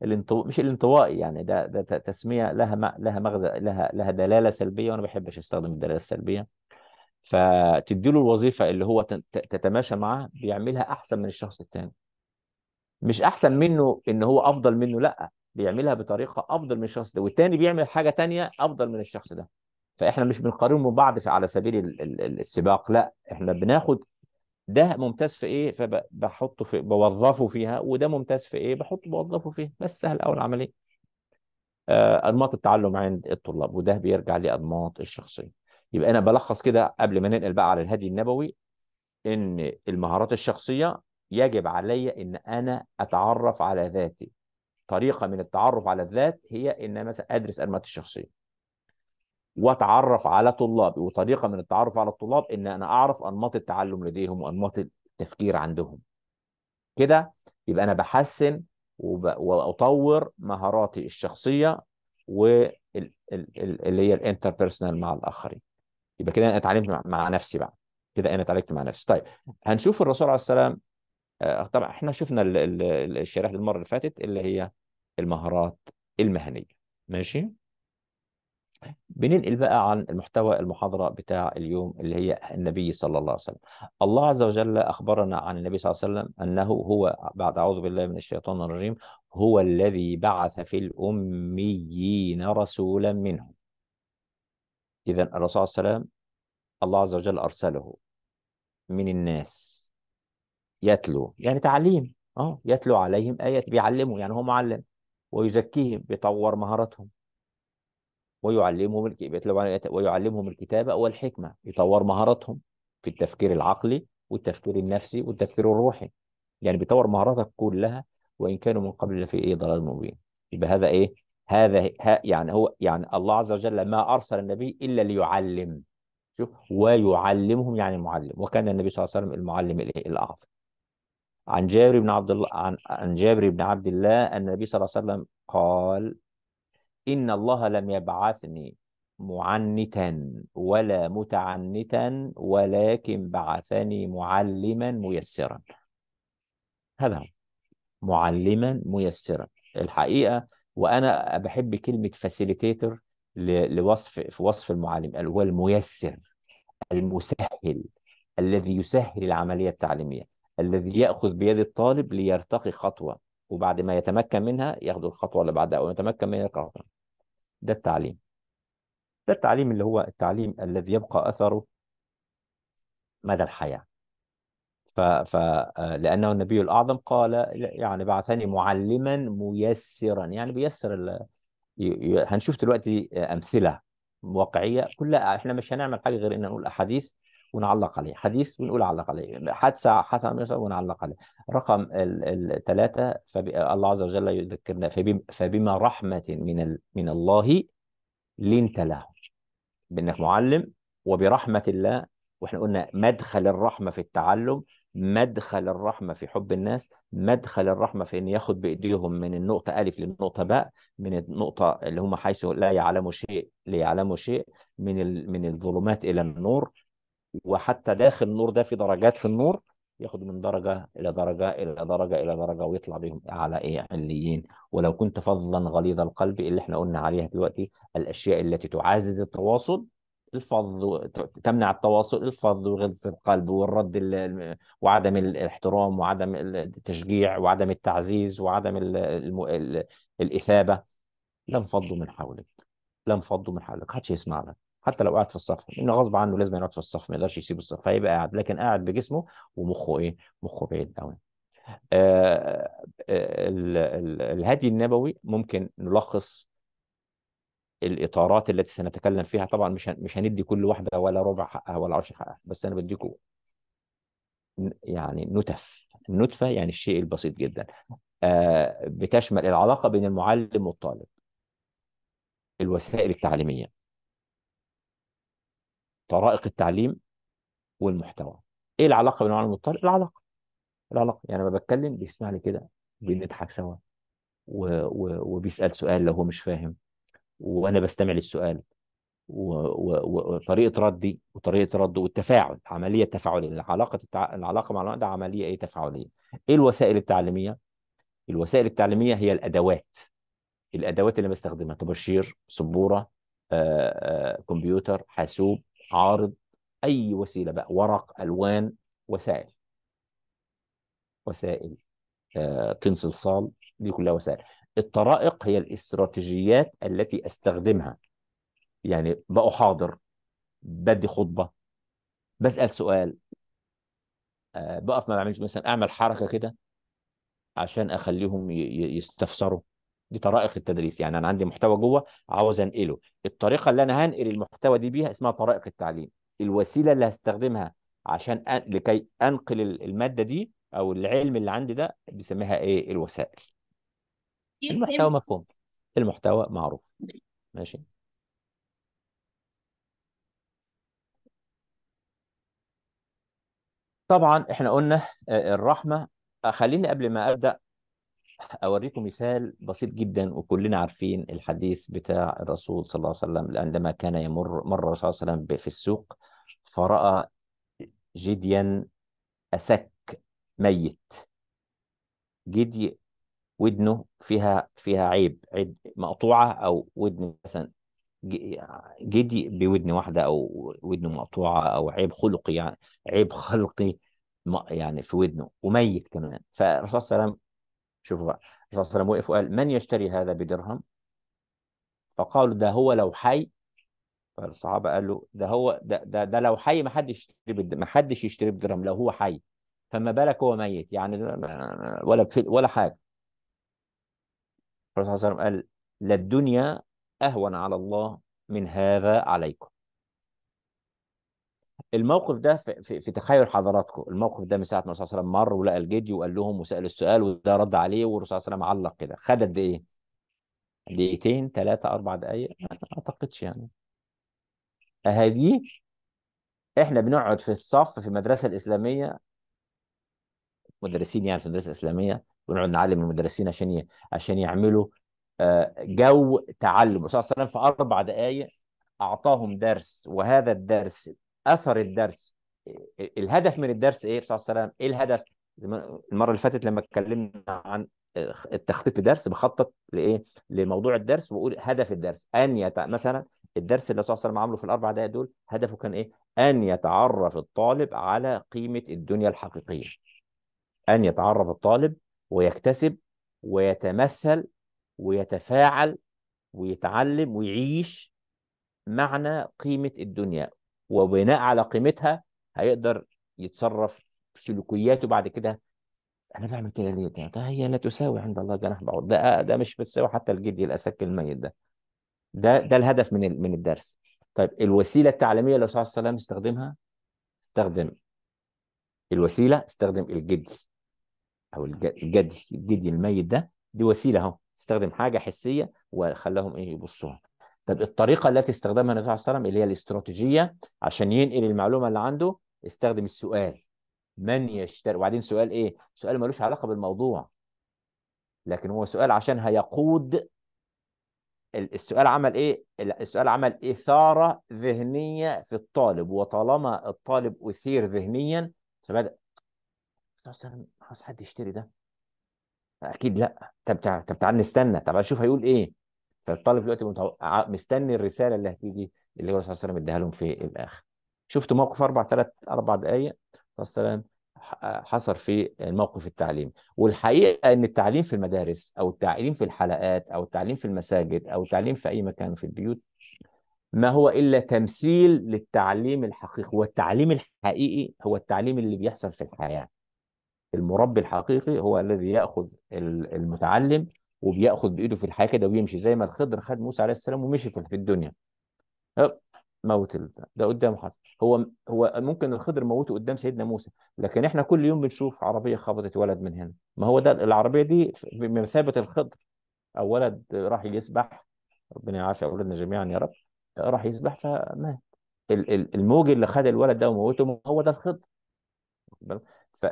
الانطو... مش الانطوائي يعني ده ده تسميه لها م... لها مغزى لها لها دلاله سلبيه وانا ما بحبش استخدم الدلاله السلبيه فتدي له الوظيفه اللي هو ت... تتماشى معاه بيعملها احسن من الشخص الثاني مش احسن منه ان هو افضل منه لا بيعملها بطريقه افضل من الشخص ده والتاني بيعمل حاجه تانية افضل من الشخص ده فاحنا مش بنقارنهم بعض على سبيل السباق لا احنا بناخد ده ممتاز في ايه فبحطه في بوظفه فيها وده ممتاز في ايه بحطه بوظفه فيها بس سهل قوي العمليه آه انماط التعلم عند الطلاب وده بيرجع لانماط الشخصيه يبقى انا بلخص كده قبل ما ننقل بقى على الهدي النبوي ان المهارات الشخصيه يجب علي ان انا اتعرف على ذاتي طريقه من التعرف على الذات هي ان مثلا ادرس انماط الشخصيه واتعرف على طلابي وطريقه من التعرف على الطلاب ان انا اعرف انماط التعلم لديهم وانماط التفكير عندهم كده يبقى انا بحسن واطور مهاراتي الشخصيه واللي هي الانتربيرسونال مع الاخرين يبقى كده انا اتعلمت مع نفسي بقى كده انا اتعلمت مع نفسي طيب هنشوف الرسول عليه السلام آه، طبعا احنا شفنا الشرح المره اللي فاتت اللي هي المهارات المهنيه ماشي بننقل بقى عن المحتوى المحاضرة بتاع اليوم اللي هي النبي صلى الله عليه وسلم الله عز وجل أخبرنا عن النبي صلى الله عليه وسلم أنه هو بعد أعوذ بالله من الشيطان الرجيم هو الذي بعث في الأميين رسولا منهم إذا الرسول صلى الله عليه وسلم الله عز وجل أرسله من الناس يتلو يعني تعليم اه يتلو عليهم آيات بيعلموا يعني هو معلم ويزكيهم بيطور مهاراتهم ويعلمهم ويعلمهم الكتابه والحكمه يطور مهاراتهم في التفكير العقلي والتفكير النفسي والتفكير الروحي يعني بيطور مهاراتك كلها وان كانوا من قبل لفي ايه ضلال مبين يبقى هذا ايه هذا ها يعني هو يعني الله عز وجل ما ارسل النبي الا ليعلم شوف ويعلمهم يعني معلم وكان النبي صلى الله عليه وسلم المعلم الاعظم عن جابر بن عبد الله عن عن جابر بن عبد الله ان النبي صلى الله عليه وسلم قال إن الله لم يبعثني معنتا ولا متعنتا ولكن بعثني معلما ميسرا هذا هو معلما ميسرا الحقيقة وأنا بحب كلمة فاسيليتيتر لوصف في وصف المعلم هو الميسر المسهل الذي يسهل العملية التعليمية الذي يأخذ بيد الطالب ليرتقي خطوة وبعد ما يتمكن منها ياخذ الخطوه اللي بعدها ويتمكن منها الخطوه ده التعليم ده التعليم اللي هو التعليم الذي يبقى أثره مدى الحياة ف... ف... آه، لأنه النبي الأعظم قال يعني بعثني معلما ميسرا يعني بيسر ال... ي... هنشوف دلوقتي أمثلة واقعية كلها احنا مش هنعمل حاجة غير إن نقول أحاديث ونعلق عليه حديث ونقول علق عليه حادثة حدث ونعلق عليه رقم الثلاثة الله عز وجل يذكرنا فبما رحمة من من الله لنت له بأنك معلم وبرحمة الله واحنا قلنا مدخل الرحمة في التعلم مدخل الرحمة في حب الناس مدخل الرحمة في أن ياخد بإيديهم من النقطة ألف للنقطة باء من النقطة اللي هم حيث لا يعلموا شيء ليعلموا شيء من من الظلمات إلى النور وحتى داخل النور ده في درجات في النور ياخد من درجة إلى درجة إلى درجة إلى درجة ويطلع بيهم على إيه عليين ولو كنت فضلا غليظ القلب اللي إحنا قلنا عليها دلوقتي الأشياء التي تعزز التواصل الفظ تمنع التواصل الفظ وغلظة القلب والرد ال... وعدم الاحترام وعدم التشجيع وعدم التعزيز وعدم ال... ال... الإثابة لانفضوا من حولك لانفضوا من حولك حدش يسمع لك حتى لو قاعد في الصف لانه غصب عنه لازم يقعد في الصف ما يقدرش يسيب الصف هيبقى قاعد لكن قاعد بجسمه ومخه ايه؟ مخه بعيد قوي. الهادي آه، آه، الهدي النبوي ممكن نلخص الاطارات التي سنتكلم فيها طبعا مش مش هندي كل واحده ولا ربع حقها ولا عشر حقها بس انا بديكم يعني نتف النتفه يعني الشيء البسيط جدا آه، بتشمل العلاقه بين المعلم والطالب الوسائل التعليميه طرائق التعليم والمحتوى ايه العلاقه بين المعلم والطالب العلاقه العلاقه يعني لما بتكلم بيسمعني كده بنضحك سوا و... و... وبيسال سؤال لو هو مش فاهم وانا بستمع للسؤال و... و... وطريقه ردي وطريقه رده والتفاعل عمليه تفاعليه علاقه التع... العلاقه مع ده عمليه ايه تفاعليه ايه الوسائل التعليميه الوسائل التعليميه هي الادوات الادوات اللي بستخدمها طباشير سبوره آآ آآ كمبيوتر حاسوب عارض اي وسيله بقى ورق الوان وسائل وسائل آه، تنسل دي كلها وسائل الطرائق هي الاستراتيجيات التي استخدمها يعني بأحاضر بدي خطبه بسال سؤال آه، بقف ما بعملش مثلا اعمل حركه كده عشان اخليهم يستفسروا دي طرائق التدريس يعني انا عندي محتوى جوه عاوز انقله الطريقه اللي انا هنقل المحتوى دي بيها اسمها طرائق التعليم الوسيله اللي هستخدمها عشان أن... لكي انقل الماده دي او العلم اللي عندي ده بنسميها ايه الوسائل إيه، المحتوى مفهوم المحتوى معروف ماشي طبعا احنا قلنا الرحمه خليني قبل ما ابدا أوريكم مثال بسيط جدا وكلنا عارفين الحديث بتاع الرسول صلى الله عليه وسلم عندما كان يمر مر الرسول صلى الله عليه وسلم في السوق فرأى جديا أسك ميت جدي ودنه فيها فيها عيب عيب مقطوعة أو ودن مثلا جدي بودن واحدة أو ودنه مقطوعة أو عيب خلقي يعني عيب خلقي يعني في ودنه وميت كمان فالرسول صلى الله عليه وسلم شوف بقى الرسول صلى الله عليه وسلم وقف وقال من يشتري هذا بدرهم فقالوا ده هو لو حي فالصحابه قالوا ده هو ده ده, ده لو حي ما حدش يشتري ما حدش يشتري بدرهم لو هو حي فما بالك هو ميت يعني ولا ولا حاجه الرسول صلى الله عليه وسلم قال لا الدنيا اهون على الله من هذا عليكم الموقف ده في, في, في تخيل حضراتكم الموقف ده من ساعه ما الرسول صلى الله عليه وسلم مر ولقى الجدي وقال لهم وسال السؤال وده رد عليه والرسول صلى الله عليه وسلم علق كده خد قد ايه؟ دقيقتين ثلاثه اربع دقائق ما اعتقدش يعني اهدي احنا بنقعد في الصف في المدرسه الاسلاميه مدرسين يعني في المدرسه الاسلاميه ونقعد نعلم المدرسين عشان ي... عشان يعملوا آه، جو تعلم الرسول صلى الله عليه وسلم في اربع دقائق اعطاهم درس وهذا الدرس اثر الدرس إيه، إيه، الهدف من الدرس ايه الرسول صلى الله عليه وسلم ايه الهدف المره اللي فاتت لما اتكلمنا عن آه، التخطيط لدرس بخطط لايه لموضوع الدرس واقول هدف الدرس ان يت... مثلا الدرس اللي الرسول صلى الله عليه وسلم عامله في الاربع دقائق دول هدفه كان ايه ان يتعرف الطالب على قيمه الدنيا الحقيقيه ان يتعرف الطالب ويكتسب ويتمثل ويتفاعل ويتعلم ويعيش معنى قيمه الدنيا وبناء على قيمتها هيقدر يتصرف سلوكياته بعد كده انا بعمل كده ليه ده, ده هي لا تساوي عند الله جناح بعوض ده ده مش بتساوي حتى الجدي الاسك الميت ده ده ده الهدف من من الدرس طيب الوسيله التعليميه اللي الرسول صلى الله عليه وسلم استخدمها استخدم الوسيله استخدم الجدي او الجدي الجدي الميت ده دي وسيله اهو استخدم حاجه حسيه وخلاهم ايه يبصوها طب الطريقه التي استخدمها النبي صلى الله عليه وسلم اللي هي الاستراتيجيه عشان ينقل المعلومه اللي عنده استخدم السؤال من يشتري وبعدين سؤال ايه؟ سؤال ملوش علاقه بالموضوع لكن هو سؤال عشان هيقود السؤال عمل ايه؟ السؤال عمل اثاره ذهنيه في الطالب وطالما الطالب اثير ذهنيا فبدا عاوز حد يشتري ده؟ اكيد لا طب تعال طب تعال نستنى طب اشوف هيقول ايه؟ فالطالب دلوقتي مستني الرساله اللي هتيجي اللي هو الرسول صلى الله عليه وسلم اداها لهم في الاخر. شفت موقف اربع ثلاث اربع دقائق الرسول صلى الله عليه وسلم حصر في الموقف التعليمي والحقيقه ان التعليم في المدارس او التعليم في الحلقات او التعليم في المساجد او التعليم في اي مكان في البيوت ما هو الا تمثيل للتعليم الحقيقي والتعليم الحقيقي هو التعليم اللي بيحصل في الحياه المربي الحقيقي هو الذي ياخذ المتعلم وبياخد بايده في الحياه كده ويمشي زي ما الخضر خد موسى عليه السلام ومشي في الدنيا موت ده قدام حصل هو هو ممكن الخضر موته قدام سيدنا موسى لكن احنا كل يوم بنشوف عربيه خبطت ولد من هنا ما هو ده العربيه دي بمثابه الخضر او ولد راح يسبح ربنا يعافي اولادنا جميعا يا رب راح يسبح فمات الموج اللي خد الولد ده وموته هو ده الخضر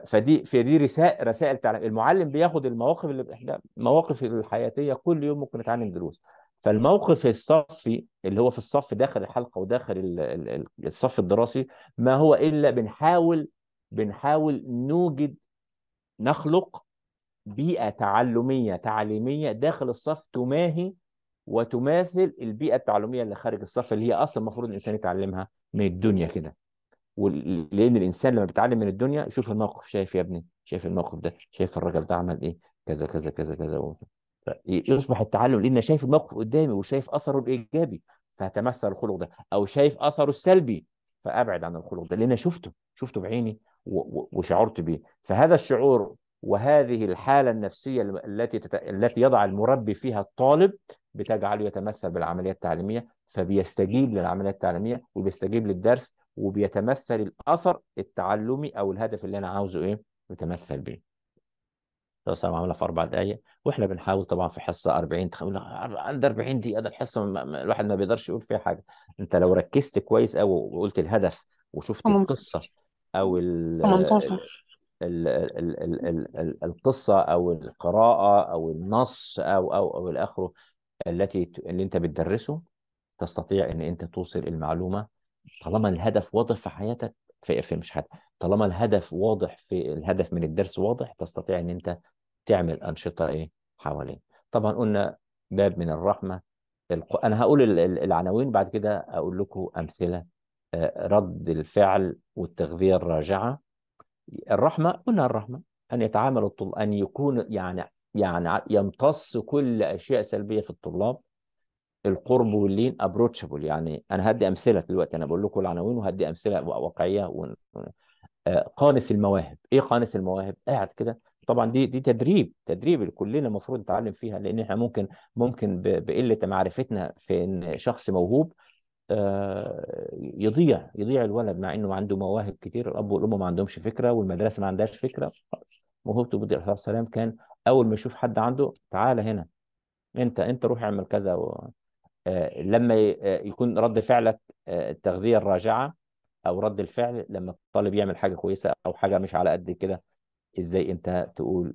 فدي فدي رسائل رسائل تعليم المعلم بياخد المواقف اللي احنا المواقف الحياتيه كل يوم ممكن نتعلم دروس فالموقف الصفي اللي هو في الصف داخل الحلقه وداخل الصف الدراسي ما هو الا بنحاول بنحاول نوجد نخلق بيئه تعلميه تعليميه داخل الصف تماهي وتماثل البيئه التعلميه اللي خارج الصف اللي هي اصلا المفروض الانسان يتعلمها من الدنيا كده لان الانسان لما بيتعلم من الدنيا يشوف الموقف شايف يا ابني شايف الموقف ده شايف الراجل ده عمل ايه كذا كذا كذا كذا يصبح التعلم لان شايف الموقف قدامي وشايف اثره الايجابي فهتمثل الخلق ده او شايف اثره السلبي فابعد عن الخلق ده لان شفته شفته بعيني وشعرت به فهذا الشعور وهذه الحاله النفسيه التي تت... التي يضع المربي فيها الطالب بتجعله يتمثل بالعمليه التعليميه فبيستجيب للعمليه التعليميه وبيستجيب للدرس وبيتمثل الاثر التعلمي او الهدف اللي انا عاوزه ايه يتمثل بيه صار معامله في اربع دقائق واحنا بنحاول طبعا في حصه 40 تخيل عند 40 دقيقه ده الحصه الواحد ما بيقدرش يقول فيها حاجه انت لو ركزت كويس قوي وقلت الهدف وشفت 18. القصه او ال 18 ال القصه او القراءه او النص او او او الاخره التي اللي انت بتدرسه تستطيع ان انت توصل المعلومه طالما الهدف واضح في حياتك في, في مش حياتك طالما الهدف واضح في الهدف من الدرس واضح تستطيع ان انت تعمل انشطه ايه حواليه طبعا قلنا باب من الرحمه الق... انا هقول العناوين بعد كده اقول لكم امثله آه، رد الفعل والتغذيه الراجعه الرحمه قلنا الرحمه ان يتعامل الطلاب ان يكون يعني يعني يمتص كل اشياء سلبيه في الطلاب القرب واللين ابروتشبل يعني انا هدي امثله دلوقتي انا بقول لكم العناوين وهدي امثله واقعيه و... آه، قانس المواهب ايه قانس المواهب قاعد كده طبعا دي دي تدريب تدريب اللي كلنا المفروض نتعلم فيها لان احنا ممكن ممكن بقله معرفتنا في ان شخص موهوب آه، يضيع يضيع الولد مع انه عنده مواهب كتير الاب والام ما عندهمش فكره والمدرسه ما عندهاش فكره موهبته بدي عليه السلام كان اول ما يشوف حد عنده تعالى هنا انت انت روح اعمل كذا و... آه، لما آه، يكون رد فعلك آه، التغذيه الراجعه او رد الفعل لما الطالب يعمل حاجه كويسه او حاجه مش على قد كده ازاي انت تقول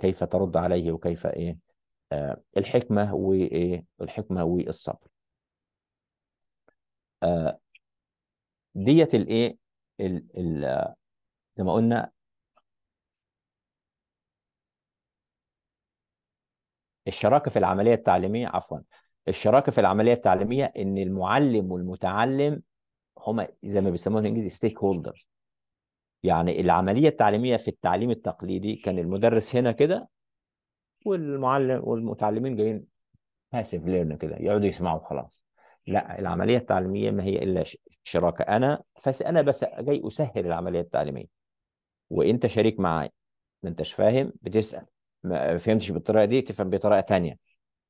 كيف ترد عليه وكيف ايه الحكمه والحكمة إيه، والصبر ديت الايه زي ما قلنا الشراكه في العمليه التعليميه عفوا الشراكه في العمليه التعليميه ان المعلم والمتعلم هما زي ما بيسموها الانجليزي ستيك هولدر يعني العمليه التعليميه في التعليم التقليدي كان المدرس هنا كده والمعلم والمتعلمين جايين باسيف ليرن كده يقعدوا يسمعوا خلاص لا العمليه التعليميه ما هي الا شراكه انا فس انا بس جاي اسهل العمليه التعليميه وانت شريك معايا ما انتش فاهم بتسال ما فهمتش بالطريقه دي تفهم بطريقه ثانيه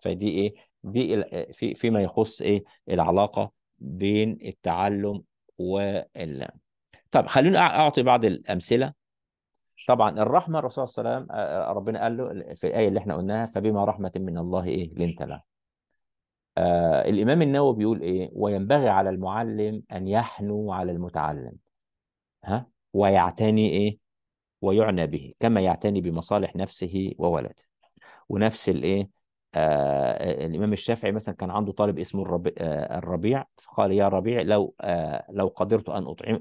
فدي ايه في فيما يخص ايه العلاقه بين التعلم وال طب خليني اعطي بعض الامثله طبعا الرحمه الرسول صلى الله عليه وسلم آه، آه، ربنا قال له في الايه اللي احنا قلناها فبما رحمه من الله ايه لنت له آه الامام النووي بيقول ايه وينبغي على المعلم ان يحنو على المتعلم ها ويعتني ايه ويعنى به كما يعتني بمصالح نفسه وولده ونفس الايه آه، الامام الشافعي مثلا كان عنده طالب اسمه آه، الربيع, فقال يا ربيع لو آه، لو قدرت ان اطعم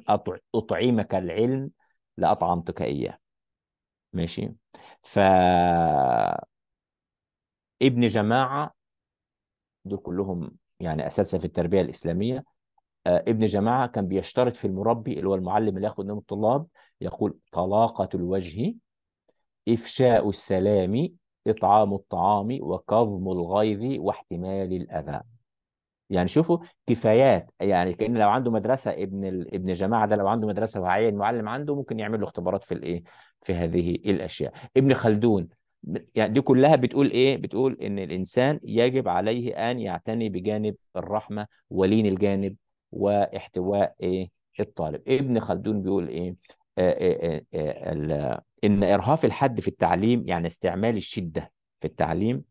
اطعمك العلم لاطعمتك اياه ماشي ف ابن جماعه دول كلهم يعني أساسا في التربيه الاسلاميه ابن جماعه كان بيشترط في المربي اللي هو المعلم اللي ياخد من الطلاب يقول طلاقه الوجه افشاء السلام إطعام الطعام وكظم الغيظ واحتمال الأذى يعني شوفوا كفايات يعني كأن لو عنده مدرسة ابن ال... ابن جماعة ده لو عنده مدرسة وعين معلم عنده ممكن يعمل له اختبارات في الإيه في هذه الأشياء ابن خلدون يعني دي كلها بتقول ايه؟ بتقول ان الانسان يجب عليه ان يعتني بجانب الرحمه ولين الجانب واحتواء ايه؟ الطالب. ابن خلدون بيقول ايه؟ آه، آه، آه، ان ارهاف الحد في التعليم يعني استعمال الشده في التعليم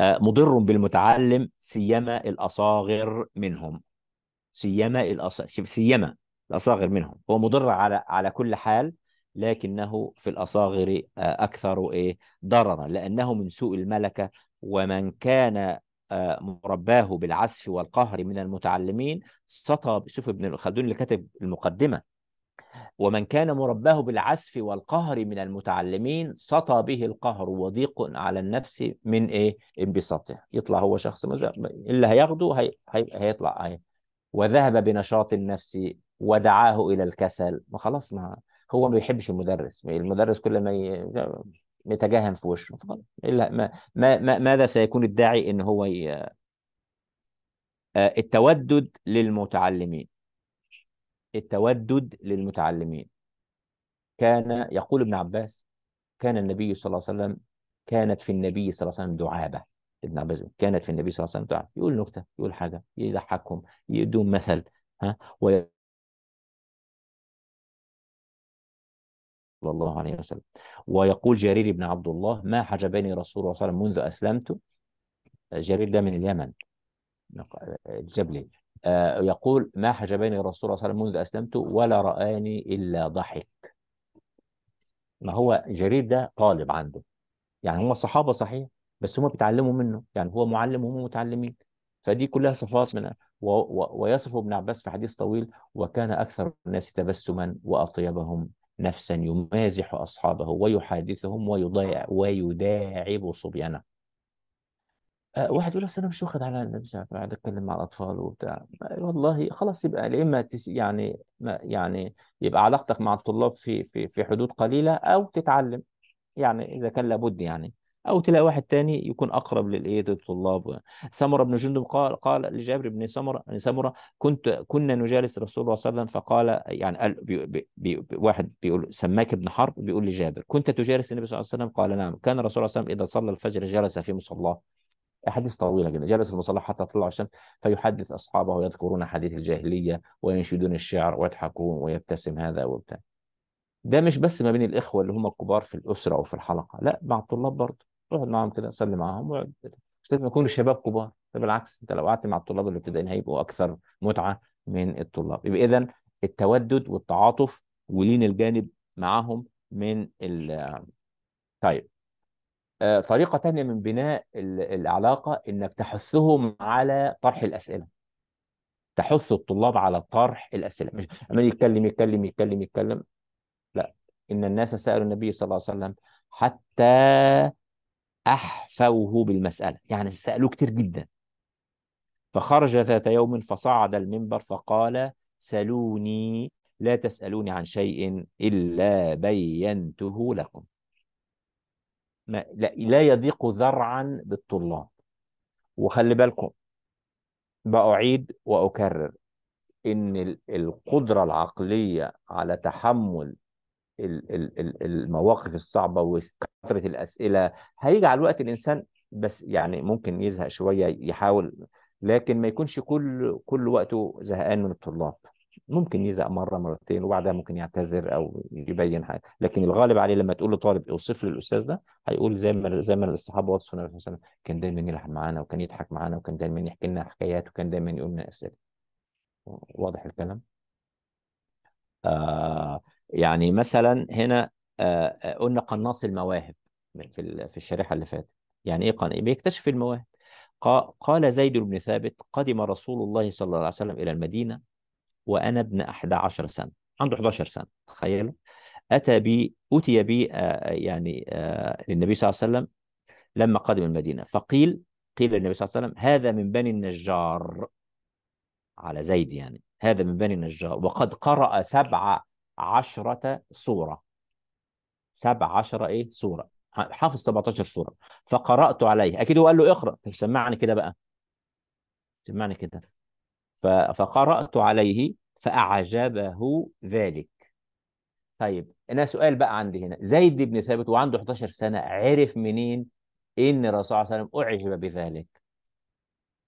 مضر بالمتعلم سيما الاصاغر منهم سيما الاصاغر سيما الاصاغر منهم هو مضر على على كل حال لكنه في الاصاغر اكثر ايه ضررا لانه من سوء الملكه ومن كان مرباه بالعسف والقهر من المتعلمين سطى بشوف ابن خلدون اللي كتب المقدمه ومن كان مرباه بالعسف والقهر من المتعلمين سطى به القهر وضيق على النفس من ايه انبساطه يطلع هو شخص اللي هياخده هي... هي... هيطلع ايه وذهب بنشاط النفس ودعاه الى الكسل ما خلاص ما هو ما بيحبش المدرس المدرس كل ما ي... يتجاهل في وشه إلا ما... ما... ما... ماذا سيكون الداعي ان هو ي... آه، التودد للمتعلمين التودد للمتعلمين كان يقول ابن عباس كان النبي صلى الله عليه وسلم كانت في النبي صلى الله عليه وسلم دعابة ابن عباس كانت في النبي صلى الله عليه وسلم دعابة يقول نكتة يقول حاجة يضحكهم يدوم مثل ها و صلى الله عليه وسلم ويقول جرير بن عبد الله ما حجبني رسول الله صلى الله عليه وسلم منذ أسلمت جرير ده من اليمن الجبلي آه، يقول ما حجبني الرسول صلى الله عليه وسلم منذ أسلمت ولا رآني إلا ضحك ما هو جرير ده طالب عنده يعني هم الصحابة صحيح بس هم بيتعلموا منه يعني هو معلم وهم متعلمين فدي كلها صفات من و... و... ويصف ابن عباس في حديث طويل وكان أكثر الناس تبسما وأطيبهم نفسا يمازح أصحابه ويحادثهم ويضيع ويداعب صبيانه آه، واحد يقول بس انا مش واخد على مش عارف قاعد اتكلم مع الاطفال وبتاع والله خلاص يبقى يا اما تس- يعني ما يعني يبقى علاقتك مع الطلاب في في في حدود قليله او تتعلم يعني اذا كان لابد يعني او تلاقي واحد تاني يكون اقرب للايه للطلاب سمره بن جندب قال قال لجابر بن سمره سمره كنت كنا نجالس رسول الله صلى الله عليه وسلم فقال يعني قال بي بي بي واحد بيقول سماك بن حرب بيقول لجابر كنت تجالس النبي صلى الله عليه وسلم قال نعم كان رسول الله صلى الله عليه وسلم اذا صلى الفجر جلس في مصلاه أحاديث طويلة جدا جلس المصلى حتى طلع الشمس فيحدث أصحابه ويذكرون حديث الجاهلية وينشدون الشعر ويضحكون ويبتسم هذا وبتاع ده مش بس ما بين الإخوة اللي هم الكبار في الأسرة أو في الحلقة لا مع الطلاب برضه اقعد معاهم كده صلي معاهم واقعد مش لازم يكونوا شباب كبار ده بالعكس انت لو قعدت مع الطلاب الابتدائيين هيبقوا اكثر متعه من الطلاب يبقى اذا التودد والتعاطف ولين الجانب معاهم من ال طيب آه، طريقة تانية من بناء العلاقة إنك تحثهم على طرح الأسئلة تحث الطلاب على طرح الأسئلة مش عمال يتكلم يتكلم يتكلم يتكلم لا إن الناس سألوا النبي صلى الله عليه وسلم حتى أحفوه بالمسألة يعني سألوه كتير جدا فخرج ذات يوم فصعد المنبر فقال سلوني لا تسألوني عن شيء إلا بينته لكم ما لا يضيق ذرعا بالطلاب وخلي بالكم بأعيد وأكرر إن القدرة العقلية على تحمل المواقف الصعبة وكثرة الأسئلة هيجي على الوقت الإنسان بس يعني ممكن يزهق شوية يحاول لكن ما يكونش كل كل وقته زهقان من الطلاب ممكن يزق مره مرتين وبعدها ممكن يعتذر او يبين حاجه لكن الغالب عليه لما تقول لطالب اوصف لي الاستاذ ده هيقول زي ما زي ما الصحابه وصفوا النبي صلى الله عليه وسلم كان دايما يلعب معانا وكان يضحك معانا وكان دايما يحكي لنا حكايات وكان دايما يقول لنا اسئله واضح الكلام آه يعني مثلا هنا آه, آه، قلنا قناص المواهب في في الشريحه اللي فاتت يعني ايه قناص بيكتشف المواهب قال زيد بن ثابت قدم رسول الله صلى الله عليه وسلم الى المدينه وأنا ابن 11 سنة عنده 11 سنة تخيل أتى بي أتي بي آه، آه، يعني آه، للنبي صلى الله عليه وسلم لما قدم المدينة فقيل قيل للنبي صلى الله عليه وسلم هذا من بني النجار على زيد يعني هذا من بني النجار وقد قرأ سبع عشرة سورة سبع عشرة إيه سورة حافظ 17 سورة فقرأت عليه أكيد هو قال له اقرأ طب سمعني كده بقى سمعني كده فقرأت عليه فأعجبه ذلك طيب أنا سؤال بقى عندي هنا زيد بن ثابت وعنده 11 سنة عرف منين إن الرسول صلى الله عليه وسلم أعجب بذلك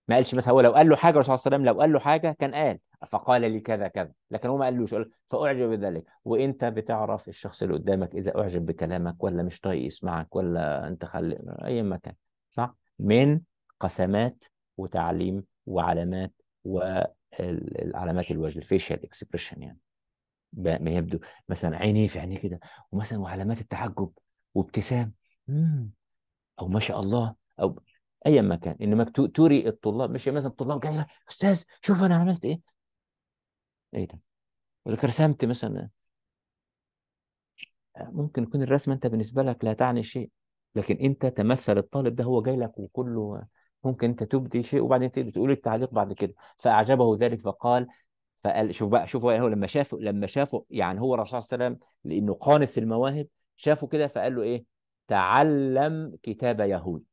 ما قالش مثلا هو لو قال له حاجة الرسول صلى الله عليه وسلم لو قال له حاجة كان قال فقال لي كذا كذا لكن هو ما قالوش قال فأعجب بذلك وأنت بتعرف الشخص اللي قدامك إذا أعجب بكلامك ولا مش طايق يسمعك ولا أنت خلي أي مكان صح من قسمات وتعليم وعلامات والعلامات الوجه الفيشال اكسبريشن يعني ما يبدو مثلا عينيه في عينيه كده ومثلا وعلامات التعجب وابتسام او ما شاء الله او ايا ما كان انما توري الطلاب مش يعني مثلا الطلاب جاي استاذ شوف انا عملت ايه ايه ده ولك رسمت مثلا آه، ممكن يكون الرسمه انت بالنسبه لك لا تعني شيء لكن انت تمثل الطالب ده هو جاي لك وكله ممكن انت تبدي شيء وبعدين تقدر تقول التعليق بعد كده فاعجبه ذلك فقال فقال شوف بقى شوف هو لما شافه لما شافه يعني هو الرسول صلى الله عليه وسلم لانه قانص المواهب شافه كده فقال له ايه تعلم كتاب يهود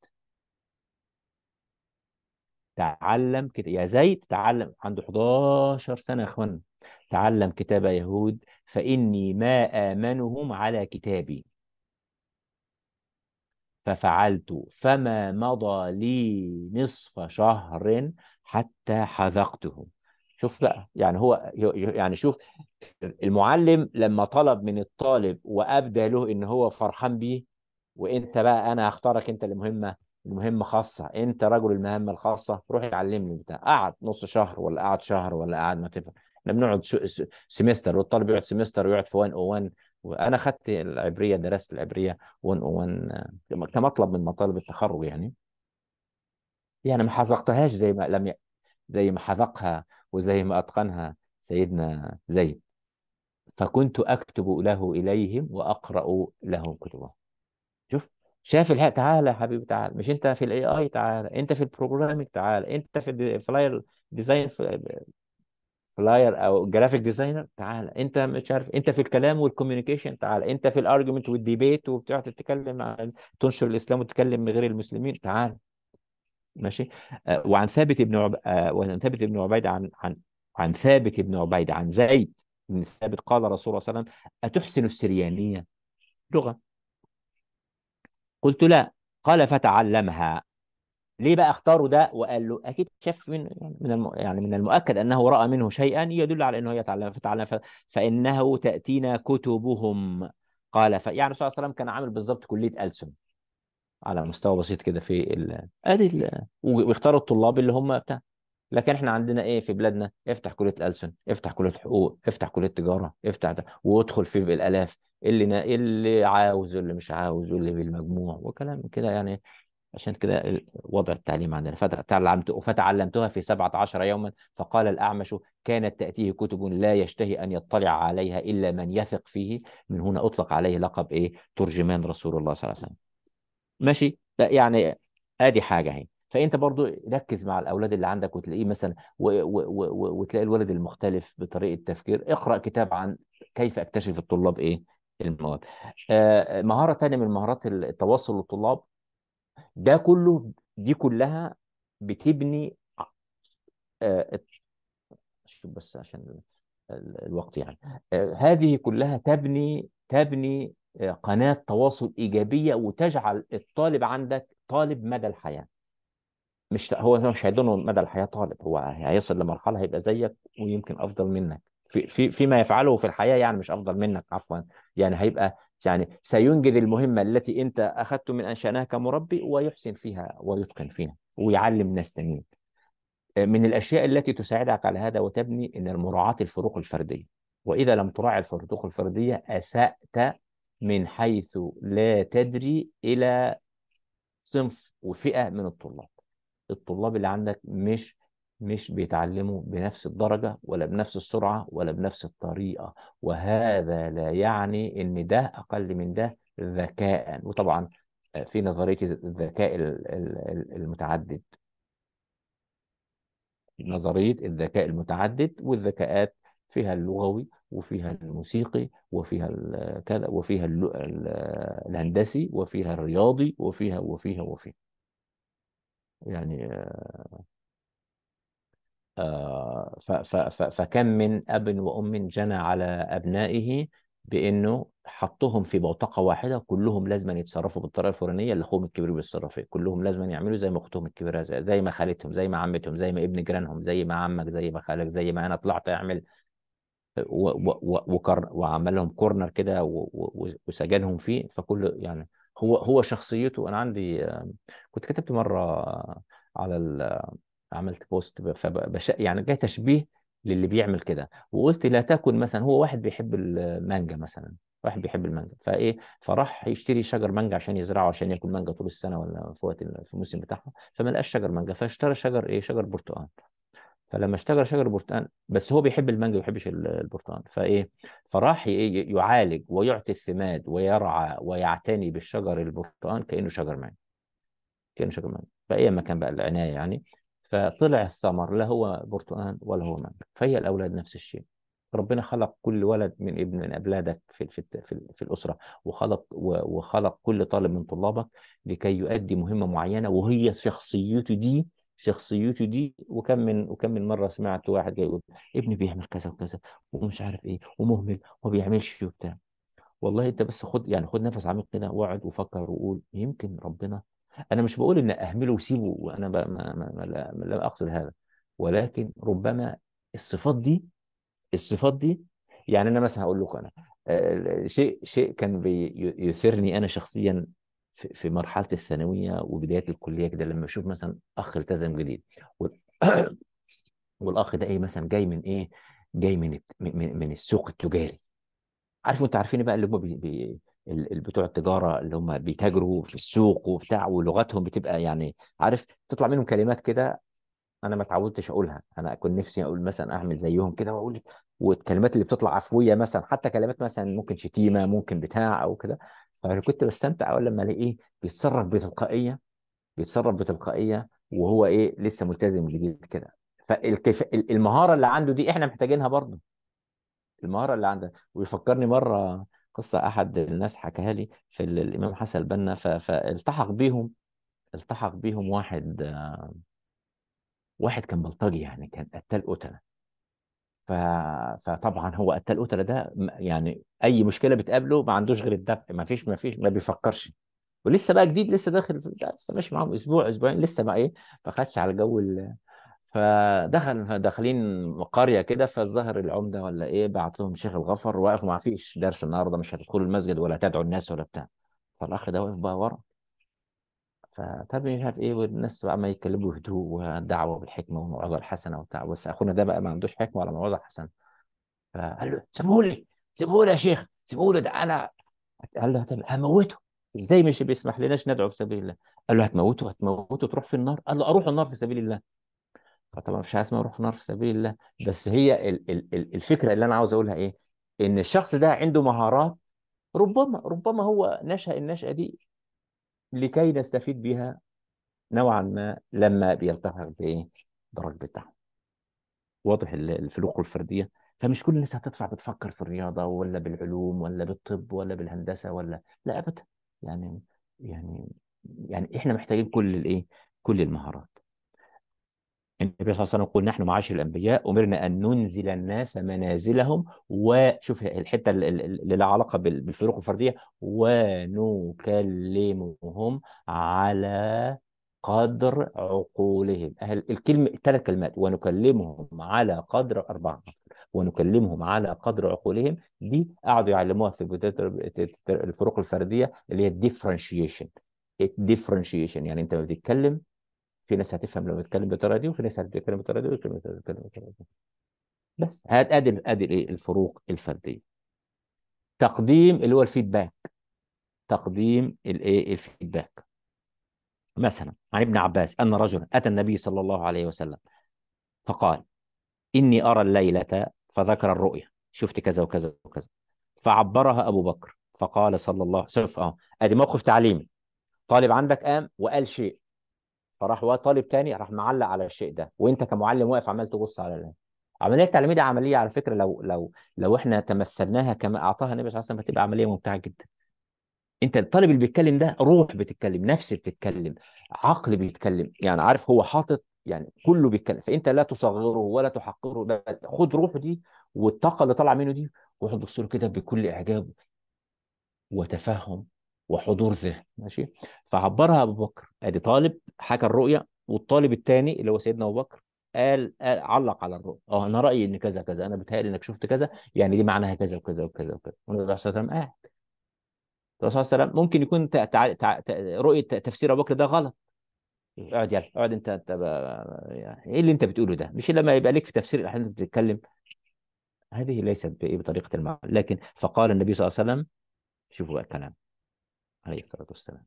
تعلم كتاب يا زيد تعلم عنده 11 سنه يا اخوانا تعلم كتاب يهود فاني ما امنهم على كتابي ففعلت فما مضى لي نصف شهر حتى حذقته شوف بقى يعني هو يعني شوف المعلم لما طلب من الطالب وابدى له ان هو فرحان بيه وانت بقى انا هختارك انت المهمه المهمه خاصه انت رجل المهمه الخاصه روح علمني بتاع قعد نص شهر ولا قعد شهر ولا قعد ما تفهم احنا بنقعد سمستر والطالب يقعد سمستر ويقعد في 101 وانا اخذت العبريه درست العبريه ون كمطلب من مطالب التخرج يعني يعني ما حذقتهاش زي ما لم ي... زي ما حذقها وزي ما اتقنها سيدنا زيد فكنت اكتب له اليهم واقرا لهم كتبهم شوف شاف الحق تعالى يا حبيبي تعالى مش انت في الاي اي تعالى انت في البروجرامينج تعالى انت في الفلاير ديزاين فلاير او جرافيك ديزاينر تعال انت مش عارف انت في الكلام والكوميونيكيشن تعال انت في الارجيومنت والديبيت وبتقعد تتكلم عن تنشر الاسلام وتتكلم من غير المسلمين تعال ماشي آه، وعن ثابت بن عب... آه، وعن ثابت بن عبيد عن عن عن ثابت بن عبيد عن زيد بن ثابت قال رسول الله صلى الله عليه وسلم اتحسن السريانيه لغه قلت لا قال فتعلمها ليه بقى اختاروا ده وقال له اكيد شاف من من الم... يعني من المؤكد انه راى منه شيئا يدل على انه يتعلم فتعلم ف... فانه تاتينا كتبهم قال ف... يعني الرسول صلى الله عليه وسلم كان عامل بالظبط كليه ألسن على مستوى بسيط كده في ال... ادي ال... ويختاروا الطلاب اللي هم بتاع لكن احنا عندنا ايه في بلادنا افتح كليه ألسن افتح كليه حقوق افتح كليه تجاره افتح ده وادخل في بالالاف اللي نا... اللي عاوز واللي مش عاوز واللي بالمجموع وكلام كده يعني عشان كده وضع التعليم عندنا فتعلمت فتعلمتها في سبعة عشر يوما فقال الأعمش كانت تأتيه كتب لا يشتهي أن يطلع عليها إلا من يثق فيه من هنا أطلق عليه لقب إيه ترجمان رسول الله صلى الله عليه وسلم ماشي لا يعني ادي حاجه اهي فانت برضو ركز مع الاولاد اللي عندك وتلاقيه مثلا و و و وتلاقي الولد المختلف بطريقه تفكير اقرا كتاب عن كيف اكتشف الطلاب ايه المواد آه مهاره ثانيه من مهارات التواصل للطلاب ده كله دي كلها بتبني آه، شوف بس عشان الوقت يعني آه، هذه كلها تبني تبني آه، قناة تواصل إيجابية وتجعل الطالب عندك طالب مدى الحياة مش هو مش هيدونه مدى الحياة طالب هو هيصل لمرحلة هيبقى زيك ويمكن أفضل منك في في فيما يفعله في الحياة يعني مش أفضل منك عفوا يعني هيبقى يعني سينجز المهمة التي أنت أخذت من أنشأناها كمربي ويحسن فيها ويتقن فيها ويعلم ناس تانيين آه، من الأشياء التي تساعدك على هذا وتبني أن مراعاة الفروق الفردية وإذا لم تراعي الفروق الفردية أسأت من حيث لا تدري إلى صنف وفئة من الطلاب الطلاب اللي عندك مش مش بيتعلموا بنفس الدرجة ولا بنفس السرعة ولا بنفس الطريقة وهذا لا يعني إن ده أقل من ده ذكاء وطبعا آه، في نظرية الذكاء المتعدد نظرية الذكاء المتعدد والذكاءات فيها اللغوي وفيها الموسيقي وفيها كذا وفيها الهندسي وفيها الرياضي وفيها وفيها وفيها يعني آه، آه، فكم من اب وام جنى على ابنائه بانه حطهم في بوتقه واحده كلهم لازم يتصرفوا بالطريقه الفلانيه اللي اخوهم الكبير بيتصرف فيها كلهم لازم يعملوا زي ما اختهم الكبيره زي, زي ما خالتهم زي ما عمتهم زي ما ابن جيرانهم زي ما عمك زي ما خالك زي ما انا طلعت اعمل وعمل لهم كورنر كده وسجنهم فيه فكل يعني هو هو شخصيته انا عندي آه، كنت كتبت مره على عملت بوست فبش يعني جاي تشبيه للي بيعمل كده وقلت لا تكن مثلا هو واحد بيحب المانجا مثلا واحد بيحب المانجا فايه فراح يشتري شجر مانجا عشان يزرعه عشان ياكل مانجا طول السنه ولا في وقت في الموسم بتاعها فما لقاش شجر مانجا فاشترى شجر ايه شجر برتقال فلما اشتغل شجر برتقال بس هو بيحب المانجا ما بيحبش البرتقال فايه فراح يعالج ويعطي الثماد ويرعى ويعتني بالشجر البرتقال كانه شجر مانجا كانه شجر مانجا باي مكان بقى العنايه يعني فطلع الثمر لا هو برتقان ولا هو مانجا فهي الاولاد نفس الشيء ربنا خلق كل ولد من ابن من ابلادك في في في, في الاسره وخلق وخلق كل طالب من طلابك لكي يؤدي مهمه معينه وهي شخصيته دي شخصيته دي وكم من وكم من مره سمعت واحد جاي يقول ابني بيعمل كذا وكذا ومش عارف ايه ومهمل وما بيعملش وبتاع والله انت بس خد يعني خد نفس عميق كده واقعد وفكر وقول يمكن ربنا انا مش بقول ان اهمله وسيبه وانا ما ما ما لا, لا اقصد هذا ولكن ربما الصفات دي الصفات دي يعني انا مثلا هقول لكم انا آه، شيء شيء كان بيثيرني انا شخصيا في مرحله الثانويه وبدايه الكليه كده لما اشوف مثلا اخ التزم جديد والاخ ده ايه مثلا جاي من ايه جاي من من, من السوق التجاري عارف انتوا عارفين إيه بقى اللي هم بي بتوع التجاره اللي هم بيتاجروا في السوق وبتاع ولغتهم بتبقى يعني عارف تطلع منهم كلمات كده انا ما اتعودتش اقولها انا كنت نفسي اقول مثلا اعمل زيهم كده واقول والكلمات اللي بتطلع عفويه مثلا حتى كلمات مثلا ممكن شتيمه ممكن بتاع او كده فكنت بستمتع اول لما الاقي ايه بيتصرف بتلقائيه بيتصرف بتلقائيه وهو ايه لسه ملتزم جديد كده فالمهاره اللي عنده دي احنا محتاجينها برضه المهاره اللي عنده ويفكرني مره قصة أحد الناس حكاها لي في الإمام حسن البنا فالتحق بيهم التحق بيهم واحد واحد كان بلطجي يعني كان قتال قتلة فطبعا هو قتال قتلة ده يعني أي مشكلة بتقابله ما عندوش غير الدفع ما فيش ما فيش ما بيفكرش ولسه بقى جديد لسه داخل لسه ماشي معاهم اسبوع اسبوعين لسه بقى ايه ما خدش على جو فدخل داخلين قريه كده فالظاهر العمده ولا ايه بعت لهم شيخ الغفر واقف ما فيش درس النهارده مش هتدخلوا المسجد ولا تدعوا الناس ولا بتاع فالاخ ده واقف بقى ورا فطب مش عارف ايه والناس بقى ما يتكلموا بهدوء والدعوه بالحكمه والموعظه الحسنه وبتاع بس اخونا ده بقى ما عندوش حكمه ولا موعظه حسنه فقال له سيبوه لي سيبوه لي يا شيخ لي ده انا قال له هموته ازاي مش بيسمح لناش ندعو في سبيل الله قال له هتموته هتموته تروح في النار قال له اروح النار في سبيل الله فطبعا مفيش حاجه اسمها روح نار في سبيل الله بس هي ال ال ال الفكره اللي انا عاوز اقولها ايه ان الشخص ده عنده مهارات ربما ربما هو نشأ النشأة دي لكي نستفيد بها نوعا ما لما بيلتحق بايه درجة بتاعه. واضح الفروق الفردية فمش كل الناس هتطلع بتفكر في الرياضة ولا بالعلوم ولا بالطب ولا بالهندسة ولا لا أبدا يعني يعني يعني احنا محتاجين كل الايه كل المهارات النبي صلى الله عليه وسلم يقول نحن معاشر الانبياء امرنا ان ننزل الناس منازلهم وشوف الحته اللي لها علاقه بالفروق الفرديه ونكلمهم على قدر عقولهم أهل الكلمة ثلاث كلمات ونكلمهم على قدر أربعة ونكلمهم على قدر عقولهم دي قعدوا يعلموها في الفروق الفردية اللي هي الديفرنشيشن الديفرنشيشن يعني أنت ما بتتكلم في ناس هتفهم لما تتكلم بالطريقه دي وفي ناس هتتكلم بالطريقه دي وفي ناس هتتكلم بالطريقه دي بس ادي ادي الايه الفروق الفرديه تقديم اللي هو الفيدباك تقديم الايه الفيدباك مثلا عن ابن عباس ان رجلا اتى النبي صلى الله عليه وسلم فقال اني ارى الليله فذكر الرؤيا شفت كذا وكذا وكذا فعبرها ابو بكر فقال صلى الله عليه وسلم ادي موقف تعليمي طالب عندك قام وقال شيء فراح هو طالب تاني راح معلق على الشيء ده وانت كمعلم واقف عمال تبص على ده العمليه التعليميه دي عمليه على فكره لو لو لو احنا تمثلناها كما اعطاها النبي صلى الله عليه وسلم هتبقى عمليه ممتعه جدا انت الطالب اللي بيتكلم ده روح بتتكلم نفس بتتكلم عقل بيتكلم يعني عارف هو حاطط يعني كله بيتكلم فانت لا تصغره ولا تحقره بل خد روحه دي والطاقه اللي طالعه منه دي وحط له كده بكل اعجاب وتفهم وحضور ذهن ماشي فعبرها ابو بكر ادي طالب حكى الرؤيه والطالب الثاني اللي هو سيدنا ابو بكر قال, قال علق على الرؤيه اه انا رايي ان كذا كذا انا بتهيألي انك شفت كذا يعني دي معناها كذا وكذا وكذا وكذا والنبي عليه وسلم قاعد الرسول صلى الله عليه وسلم ممكن يكون تع... تع... تع... رؤيه تفسير ابو بكر ده غلط اقعد يلا اقعد انت انت يعني ايه اللي انت بتقوله ده؟ مش لما يبقى لك في تفسير الاحاديث بتتكلم هذه ليست بطريقه المعنى لكن فقال النبي صلى الله عليه وسلم شوفوا بقى الكلام عليه الصلاة والسلام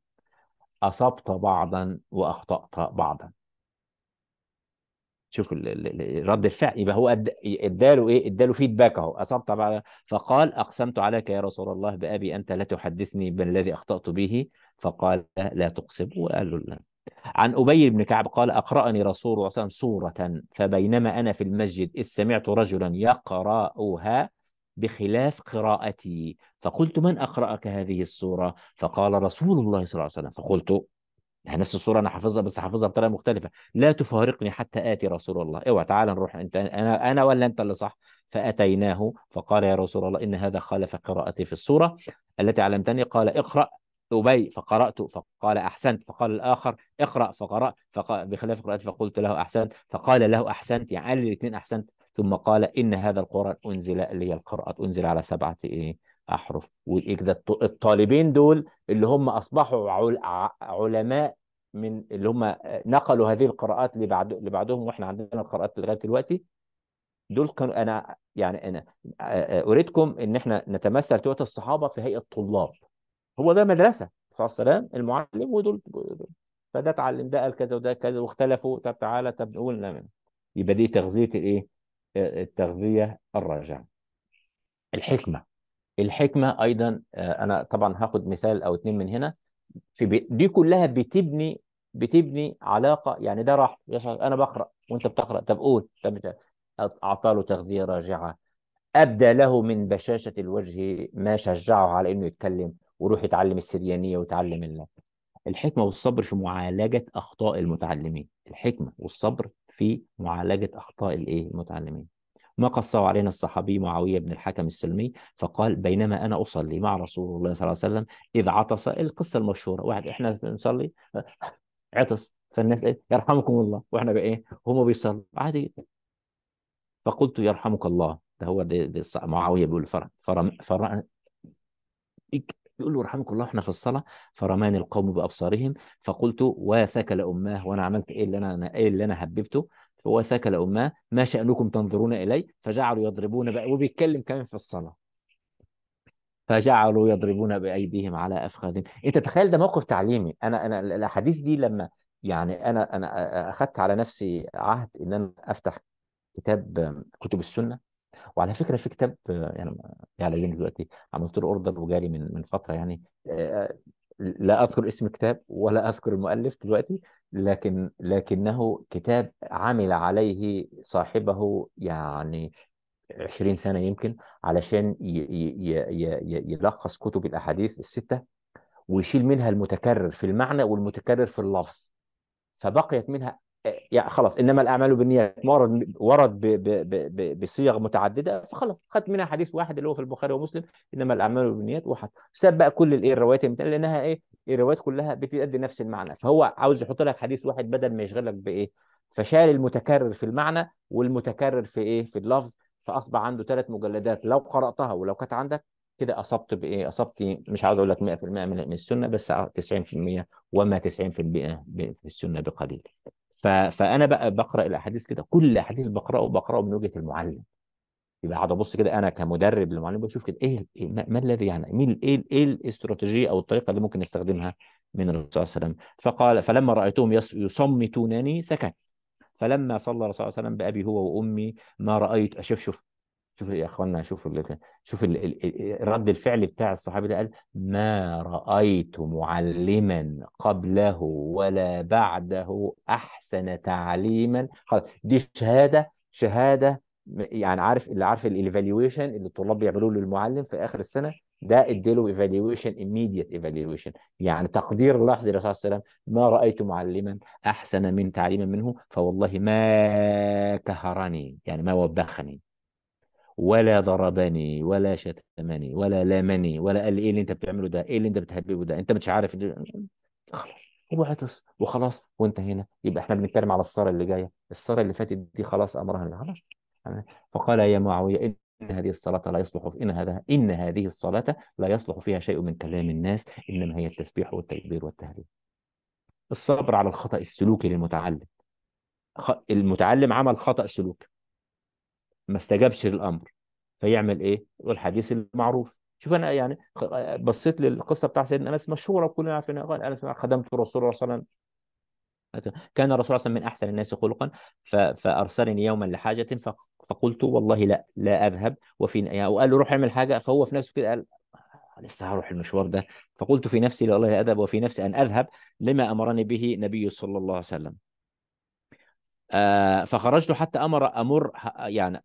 أصبت بعضا وأخطأت بعضا شوف رد الفعل يبقى هو اداله ايه اداله فيدباك اهو اصبت بعد فقال اقسمت عليك يا رسول الله بابي انت لا تحدثني بالذي اخطات به فقال لا تقسم وقال له لا عن ابي بن كعب قال اقراني رسول الله صلى الله عليه وسلم سوره فبينما انا في المسجد اذ سمعت رجلا يقراها بخلاف قراءتي فقلت من أقرأك هذه السورة فقال رسول الله صلى الله عليه وسلم فقلت يعني نفس الصورة أنا حافظها بس حافظها بطريقة مختلفة لا تفارقني حتى آتي رسول الله اوعى أيوة، تعال نروح أنت أنا أنا ولا أنت اللي صح فأتيناه فقال يا رسول الله إن هذا خالف قراءتي في السورة التي علمتني قال اقرأ أبي فقرأت فقال أحسنت فقال الآخر اقرأ فقرأ فقال بخلاف قراءتي فقلت له أحسنت فقال له أحسنت يعني الاثنين أحسنت ثم قال إن هذا القرآن أنزل اللي هي القراءة أنزل على سبعة إيه أحرف الطالبين دول اللي هم أصبحوا عل... علماء من اللي هم نقلوا هذه القراءات لبعض لبعضهم واحنا عندنا القراءات لغايه دلوقتي دول كانوا انا يعني انا اريدكم ان احنا نتمثل دلوقتي الصحابه في هيئه طلاب هو ده مدرسه صلى وسلم المعلم ودول فده اتعلم ده قال كذا وده كذا واختلفوا طب تعالى طب نقول يبقى دي تغذيه الايه؟ التغذية الراجعة الحكمة الحكمة أيضا آه، أنا طبعا هاخد مثال أو اتنين من هنا في دي كلها بتبني بتبني علاقة يعني ده راح أنا بقرأ وأنت بتقرأ طب قول طب أعطى له تغذية راجعة أبدى له من بشاشة الوجه ما شجعه على إنه يتكلم ويروح يتعلم السريانية ويتعلم الحكمة والصبر في معالجة أخطاء المتعلمين الحكمة والصبر في معالجة أخطاء الإيه المتعلمين ما قصه علينا الصحابي معاوية بن الحكم السلمي فقال بينما أنا أصلي مع رسول الله صلى الله عليه وسلم إذ عطس القصة المشهورة واحد إحنا بنصلي عطس فالناس إيه يرحمكم الله وإحنا بإيه هم بيصلوا عادي فقلت يرحمك الله ده هو معاوية بيقول فرق فرع بيقول له رحمك الله احنا في الصلاه فرماني القوم بابصارهم فقلت واثك لاماه وانا عملت ايه اللي انا ايه اللي انا هببته فواثك لاماه ما شانكم تنظرون الي فجعلوا يضربون بقى وبيتكلم كمان في الصلاه فجعلوا يضربون بايديهم على افخاذهم انت تخيل ده موقف تعليمي انا انا الاحاديث دي لما يعني انا انا اخذت على نفسي عهد ان انا افتح كتاب كتب السنه وعلى فكره في كتاب يعني, يعني على عيني دلوقتي عملت له اوردر وجالي من من فتره يعني آه، لا اذكر اسم الكتاب ولا اذكر المؤلف دلوقتي لكن لكنه كتاب عمل عليه صاحبه يعني 20 سنه يمكن علشان يلخص كتب الاحاديث السته ويشيل منها المتكرر في المعنى والمتكرر في اللفظ فبقيت منها يعني خلاص انما الاعمال بالنيات ورد ورد بصيغ متعدده فخلاص خدت منها حديث واحد اللي هو في البخاري ومسلم انما الاعمال بالنيات واحد ساب بقى كل الايه الروايات لانها ايه الروايات كلها بتؤدي نفس المعنى فهو عاوز يحط لك حديث واحد بدل ما يشغلك بايه فشال المتكرر في المعنى والمتكرر في ايه في اللفظ فاصبح عنده ثلاث مجلدات لو قراتها ولو كانت عندك كده اصبت بايه اصبت مش عاوز اقول لك 100% من السنه بس 90% وما 90% في السنه بقليل ف... فانا بقى بقرا الاحاديث كده كل حديث بقراه بقراه من وجهه المعلم يبقى قاعد ابص كده انا كمدرب للمعلم بشوف كده ايه, إيه ما, ما الذي يعني مين ايه ايه الاستراتيجيه او الطريقه اللي ممكن نستخدمها من الرسول صلى الله عليه وسلم فقال فلما رايتهم يصمتونني سكت فلما صلى الرسول صلى الله عليه وسلم بابي هو وامي ما رايت اشوف شوف شوف يا اخوانا شوف ال... شوف ال... رد الفعل بتاع الصحابي ده قال ما رايت معلما قبله ولا بعده احسن تعليما خلاص دي شهاده شهاده يعني عارف اللي عارف الايفالويشن اللي الطلاب بيعملوه للمعلم في اخر السنه ده اديله ايفالويشن immediate ايفالويشن يعني تقدير لحظي للرسول صلى الله عليه وسلم ما رايت معلما احسن من تعليما منه فوالله ما كهرني يعني ما وبخني ولا ضربني ولا شتمني ولا لامني ولا قال لي ايه اللي انت بتعمله ده ايه اللي انت بتحببه ده انت مش عارف خلاص وعطس وخلاص وانت هنا يبقى احنا بنتكلم على الساره اللي جايه الساره اللي فاتت دي خلاص امرها خلاص فقال يا معاويه إن هذه الصلاة لا يصلح في إن هذا إن هذه الصلاة لا يصلح فيها شيء من كلام الناس إنما هي التسبيح والتكبير والتهليل. الصبر على الخطأ السلوكي للمتعلم. المتعلم عمل خطأ سلوكي ما استجابش للامر فيعمل ايه؟ والحديث المعروف شوف انا يعني بصيت للقصه بتاع سيدنا انس مشهوره وكلنا عارفين قال انس خدمت الرسول صلى الله عليه وسلم كان الرسول صلى الله عليه وسلم من احسن الناس خلقا فارسلني يوما لحاجه فقلت والله لا لا اذهب وفي يعني وقال له روح اعمل حاجه فهو في نفسه كده قال لسه هروح المشوار ده فقلت في نفسي والله لا اذهب وفي نفسي ان اذهب لما امرني به نبي صلى الله عليه وسلم آه، فخرجت حتى امر امر يعني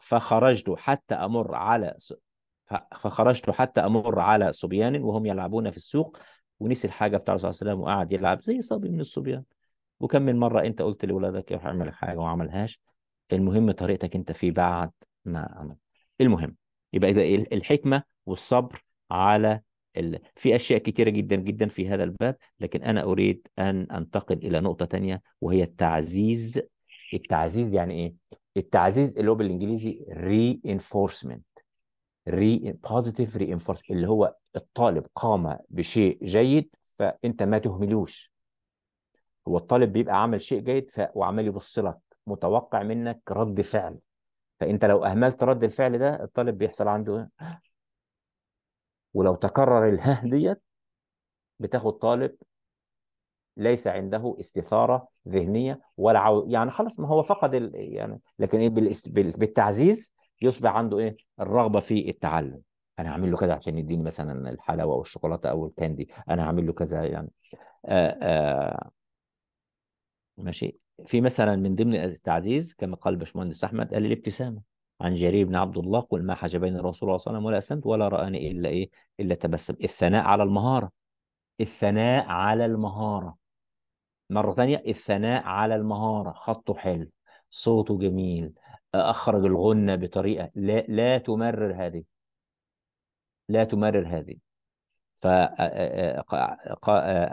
فخرجت حتى امر على فخرجت حتى امر على صبيان وهم يلعبون في السوق ونسي الحاجه بتاع الرسول صلى الله عليه وسلم وقعد يلعب زي صبي من الصبيان وكم من مره انت قلت لاولادك يروح اعمل حاجه وما عملهاش المهم طريقتك انت في بعد ما عمل المهم يبقى اذا الحكمه والصبر على ال... في اشياء كتيره جدا جدا في هذا الباب لكن انا اريد ان انتقل الى نقطه ثانيه وهي التعزيز التعزيز يعني ايه التعزيز اللي هو بالانجليزي reinforcement ري بوزيتيف reinforcement اللي هو الطالب قام بشيء جيد فانت ما تهملوش هو الطالب بيبقى عمل شيء جيد ف... وعمال يبص لك متوقع منك رد فعل فانت لو اهملت رد الفعل ده الطالب بيحصل عنده ولو تكرر اله ديت بتاخد طالب ليس عنده استثاره ذهنيه ولا عو... يعني خلاص ما هو فقد ال... يعني لكن ايه بالاست... بالتعزيز يصبح عنده ايه الرغبه في التعلم انا هعمل له كذا عشان يديني مثلا الحلاوه او الشوكولاته او الكاندي انا هعمل له كذا يعني آآ آآ ماشي في مثلا من ضمن التعزيز كما قال باشمهندس احمد قال الابتسامه عن جرير بن عبد الله قل ما حجبني الرسول صلى الله عليه وسلم ولا أسلمت ولا رآني إلا إيه إلا تبسم الثناء على المهارة الثناء على المهارة مرة ثانية الثناء على المهارة خطه حلو صوته جميل أخرج الغنة بطريقة لا لا تمرر هذه لا تمرر هذه ف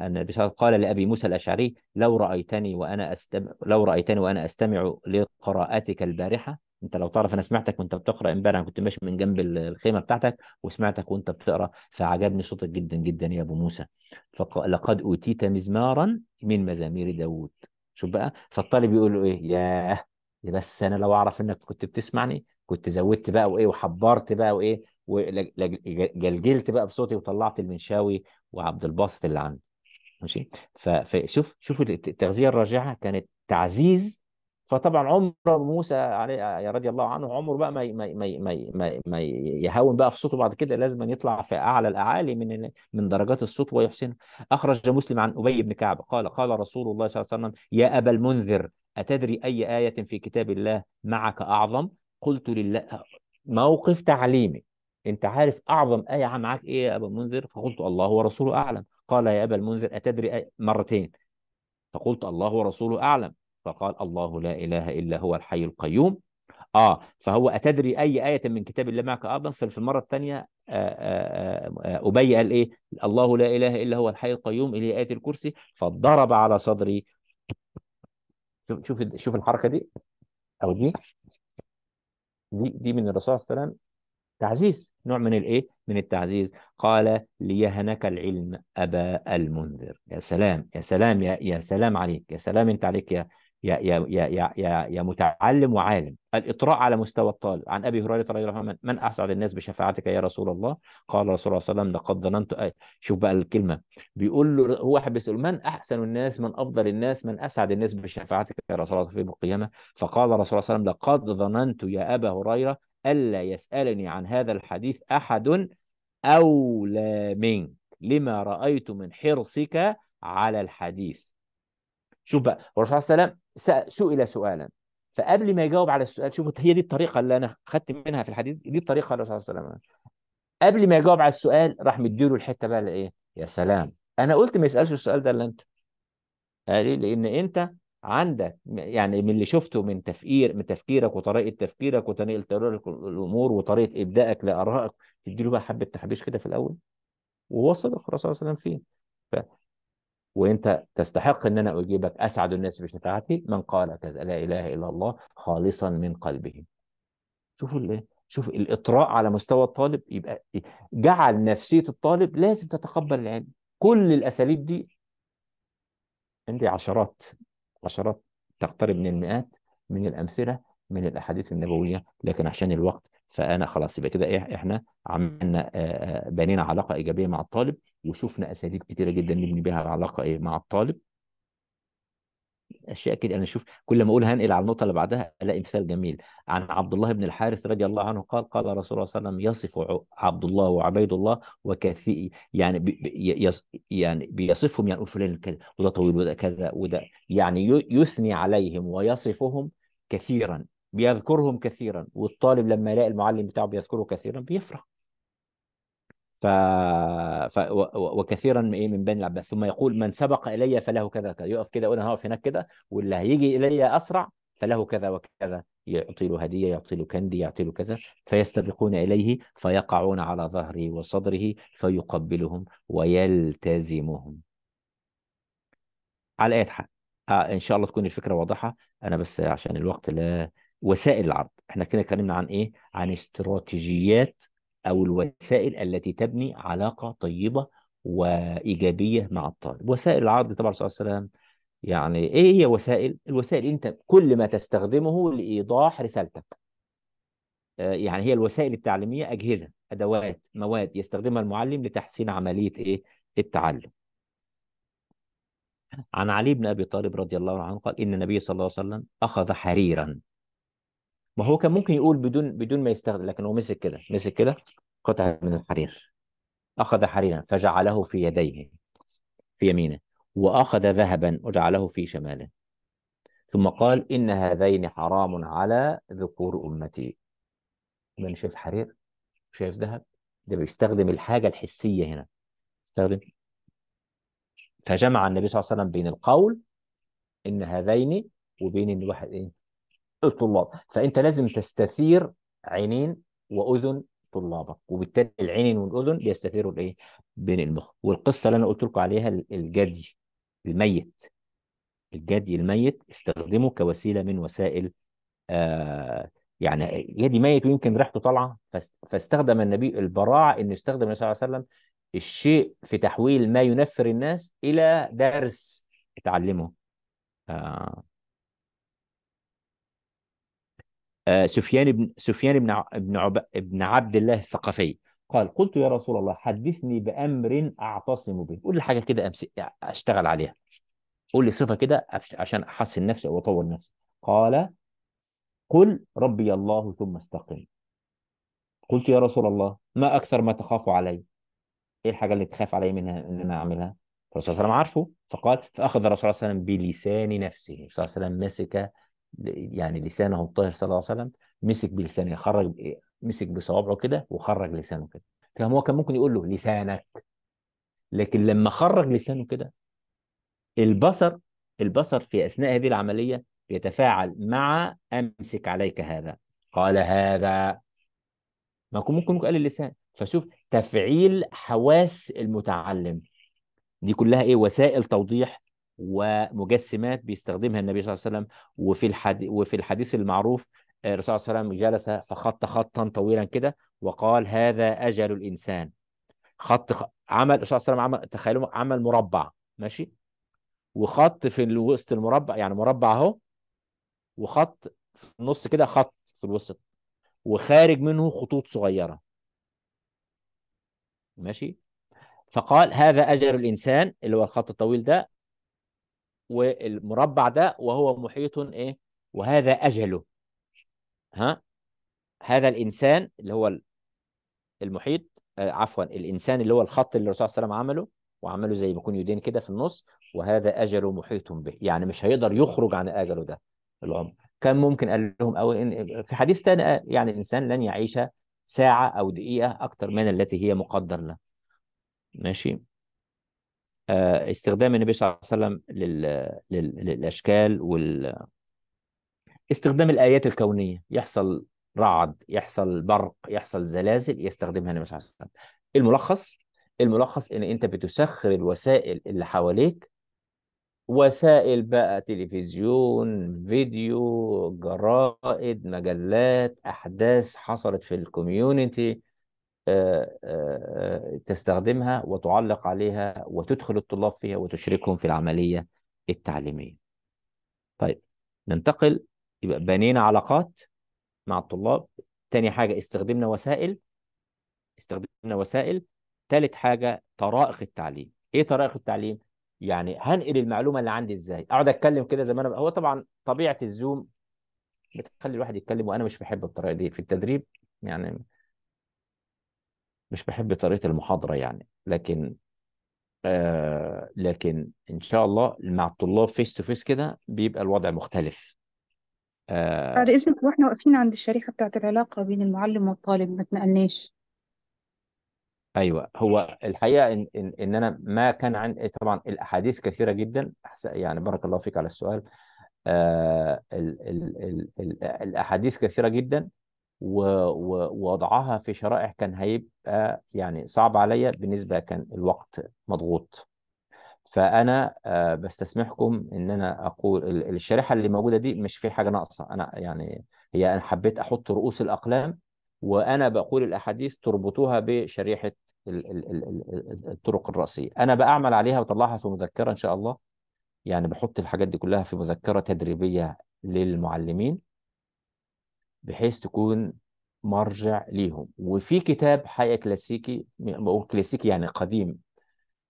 النبي صلى قال لأبي موسى الأشعري لو رأيتني وأنا أستمع لو رأيتني وأنا أستمع لقراءتك البارحة انت لو تعرف انا سمعتك وانت بتقرا امبارح انا كنت ماشي من جنب الخيمه بتاعتك وسمعتك وانت بتقرا فعجبني صوتك جدا جدا يا ابو موسى لقد اوتيت مزمارا من مزامير داوود شوف بقى فالطالب يقول له ايه ياه بس انا لو اعرف انك كنت بتسمعني كنت زودت بقى وايه وحبرت بقى وايه وجلجلت بقى بصوتي وطلعت المنشاوي وعبد الباسط اللي عندي ماشي فشوف شوف التغذيه الراجعه كانت تعزيز فطبعا عمر موسى عليه يعني رضي الله عنه عمره بقى ما ما ما ما, ما يهاون بقى في صوته بعد كده لازم أن يطلع في اعلى الاعالي من من درجات الصوت ويحسن اخرج مسلم عن ابي بن كعب قال قال رسول الله صلى الله عليه وسلم يا ابا المنذر اتدري اي ايه في كتاب الله معك اعظم قلت لله موقف تعليمي انت عارف اعظم ايه معك ايه يا ابا المنذر فقلت الله ورسوله اعلم قال يا ابا المنذر اتدري أي... مرتين فقلت الله ورسوله اعلم فقال الله لا إله إلا هو الحي القيوم آه فهو أتدري أي آية من كتاب الله معك أيضا في المرة الثانية آه، آه، آه، أبي قال إيه الله لا إله إلا هو الحي القيوم إلى آية الكرسي فضرب على صدري شوف شوف الحركة دي أو دي دي, دي من الرسول صلى الله عليه وسلم تعزيز نوع من الايه من التعزيز قال ليهنك العلم ابا المنذر يا سلام يا سلام يا, يا سلام عليك يا سلام انت عليك يا يا يا يا يا يا متعلم وعالم الاطراء على مستوى الطالب عن ابي هريره رضي الله عنه من اسعد الناس بشفاعتك يا رسول الله قال رسول الله صلى الله عليه وسلم لقد ظننت شوف بقى الكلمه بيقول له هو واحد بيسال من احسن الناس من افضل الناس من اسعد الناس بشفاعتك يا رسول الله في يوم القيامه فقال رسول الله صلى الله عليه وسلم لقد ظننت يا ابا هريره الا يسالني عن هذا الحديث احد اولى منك لما رايت من حرصك على الحديث شوف بقى الرسول صلى الله عليه وسلم سئل سؤالا فقبل ما يجاوب على السؤال شوفوا هي دي الطريقه اللي انا خدت منها في الحديث دي الطريقه اللي الرسول صلى الله عليه وسلم قبل ما يجاوب على السؤال راح مديله الحته بقى اللي ايه يا سلام انا قلت ما يسالش السؤال ده الا انت قال لان انت عندك يعني من اللي شفته من تفكير من تفكيرك وطريقه تفكيرك وتنقل طريقه الامور وطريقه ابدائك لارائك تديله بقى حبه تحبيش كده في الاول وهو صدق الرسول صلى الله عليه وسلم فيه وانت تستحق ان انا اجيبك اسعد الناس بشفاعتي من قال كذا لا اله الا الله خالصا من قلبه شوفوا الايه شوف الاطراء على مستوى الطالب يبقى جعل نفسيه الطالب لازم تتقبل العلم كل الاساليب دي عندي عشرات عشرات تقترب من المئات من الامثله من الاحاديث النبويه لكن عشان الوقت فانا خلاص يبقى كده ايه احنا عملنا بنينا علاقه ايجابيه مع الطالب وشفنا اساليب كتيره جدا نبني بيها العلاقه ايه مع الطالب اشياء كده انا اشوف كل ما اقول هنقل على النقطه اللي بعدها الاقي مثال جميل عن عبد الله بن الحارث رضي الله عنه قال قال رسول الله صلى الله عليه وسلم يصف عبد الله وعبيد الله وكثير يعني بي يعني بيصفهم يعني فلان كذا وده طويل وده كذا وده يعني يثني عليهم ويصفهم كثيرا بيذكرهم كثيرا والطالب لما يلاقي المعلم بتاعه بيذكره كثيرا بيفرح ف... ف... و... وكثيرا ايه من بني العباس ثم يقول من سبق الي فله كذا كذا يقف كده يقول انا هقف هناك كده واللي هيجي الي اسرع فله كذا وكذا يعطي له هديه يعطي له كندي يعطي له كذا فيستبقون اليه فيقعون على ظهره وصدره فيقبلهم ويلتزمهم على اية حال آه ان شاء الله تكون الفكره واضحه انا بس عشان الوقت لا وسائل العرض احنا كده اتكلمنا عن ايه عن استراتيجيات او الوسائل التي تبني علاقه طيبه وايجابيه مع الطالب وسائل العرض طبعا الرسول صلى الله عليه وسلم يعني ايه هي وسائل الوسائل انت كل ما تستخدمه لايضاح رسالتك آه، يعني هي الوسائل التعليميه اجهزه ادوات مواد يستخدمها المعلم لتحسين عمليه ايه التعلم عن علي بن ابي طالب رضي الله عنه قال ان النبي صلى الله عليه وسلم اخذ حريرا ما هو كان ممكن يقول بدون بدون ما يستخدم لكن هو مسك كده مسك كده قطعة من الحرير أخذ حريرا فجعله في يديه في يمينه وأخذ ذهبا وجعله في شماله ثم قال إن هذين حرام على ذكور أمتي من شايف حرير شايف ذهب ده بيستخدم الحاجة الحسية هنا استخدم فجمع النبي صلى الله عليه وسلم بين القول إن هذين وبين الواحد إيه الطلاب فانت لازم تستثير عينين واذن طلابك وبالتالي العينين والاذن بيستثيروا الايه بين المخ والقصه اللي انا قلت لكم عليها الجدي الميت الجدي الميت استخدمه كوسيله من وسائل آه يعني جدي ميت ويمكن ريحته طالعه فاستخدم النبي البراعه انه يستخدم النبي صلى الله عليه وسلم الشيء في تحويل ما ينفر الناس الى درس يتعلمه آه آه، سفيان بن سفيان بن بن, بن عبد الله الثقفي قال قلت يا رسول الله حدثني بامر اعتصم به قول لي حاجه كده اشتغل عليها قول لي صفه كده عشان احسن نفسي او اطور نفسي قال قل ربي الله ثم استقم قلت يا رسول الله ما اكثر ما تخاف علي ايه الحاجه اللي تخاف علي منها ان انا اعملها الرسول صلى الله عليه وسلم عارفه فقال فاخذ الرسول صلى الله عليه وسلم بلسان نفسه صلى الله عليه وسلم مسك يعني لسانه الطاهر صلى الله عليه وسلم مسك بلسانه خرج مسك بصوابعه كده وخرج لسانه كده فهم هو كان ممكن يقول له لسانك لكن لما خرج لسانه كده البصر البصر في اثناء هذه العمليه يتفاعل مع امسك عليك هذا قال هذا ما كان ممكن قال اللسان فشوف تفعيل حواس المتعلم دي كلها ايه وسائل توضيح ومجسمات بيستخدمها النبي صلى الله عليه وسلم وفي الحديث وفي الحديث المعروف آه، الرسول صلى الله عليه وسلم جلس فخط خطا طويلا كده وقال هذا اجل الانسان خط خ... عمل الرسول صلى الله عليه وسلم عمل تخيلوا عمل مربع ماشي وخط في الوسط المربع يعني مربع اهو وخط في النص كده خط في الوسط وخارج منه خطوط صغيره ماشي فقال هذا اجل الانسان اللي هو الخط الطويل ده والمربع ده وهو محيط ايه وهذا اجله ها هذا الانسان اللي هو المحيط آه عفوا الانسان اللي هو الخط اللي الرسول صلى الله عليه وسلم عمله وعمله زي ما يكون يدين كده في النص وهذا اجله محيط به يعني مش هيقدر يخرج عن اجله ده العمر كان ممكن قال لهم او إن في حديث قال آه، يعني الانسان لن يعيش ساعه او دقيقه اكثر من التي هي مقدر له ماشي آه، استخدام النبي صلى الله عليه وسلم للاشكال وال استخدام الايات الكونيه يحصل رعد يحصل برق يحصل زلازل يستخدمها النبي صلى الله عليه وسلم الملخص الملخص ان انت بتسخر الوسائل اللي حواليك وسائل بقى تلفزيون فيديو جرائد مجلات احداث حصلت في الكوميونتي آه، آه، آه، تستخدمها وتعلق عليها وتدخل الطلاب فيها وتشركهم في العملية التعليمية طيب ننتقل يبقى بنينا علاقات مع الطلاب تاني حاجة استخدمنا وسائل استخدمنا وسائل تالت حاجة طرائق التعليم ايه طرائق التعليم يعني هنقل المعلومة اللي عندي ازاي اقعد اتكلم كده زي ما انا هو طبعا طبيعة الزوم بتخلي الواحد يتكلم وانا مش بحب الطريقة دي في التدريب يعني مش بحب طريقه المحاضره يعني لكن آه لكن ان شاء الله مع الطلاب فيس تو فيس كده بيبقى الوضع مختلف آه بعد إذنك وإحنا واقفين عند الشريحة بتاعت العلاقة بين المعلم والطالب ما اتنقلناش ايوه هو الحقيقه ان ان ان انا ما كان عن طبعا الاحاديث كثيره جدا يعني بارك الله فيك على السؤال آه ال ال ال ال الاحاديث كثيره جدا ووضعها في شرائح كان هيبقى يعني صعب عليا بالنسبة كان الوقت مضغوط فانا آه، بستسمحكم ان انا اقول الشريحه اللي موجوده دي مش في حاجه ناقصه انا يعني هي انا حبيت احط رؤوس الاقلام وانا بقول الاحاديث تربطوها بشريحه الطرق الراسيه انا بأعمل عليها وطلعها في مذكره ان شاء الله يعني بحط الحاجات دي كلها في مذكره تدريبيه للمعلمين بحيث تكون مرجع ليهم وفي كتاب حقيقة كلاسيكي بقول كلاسيكي يعني قديم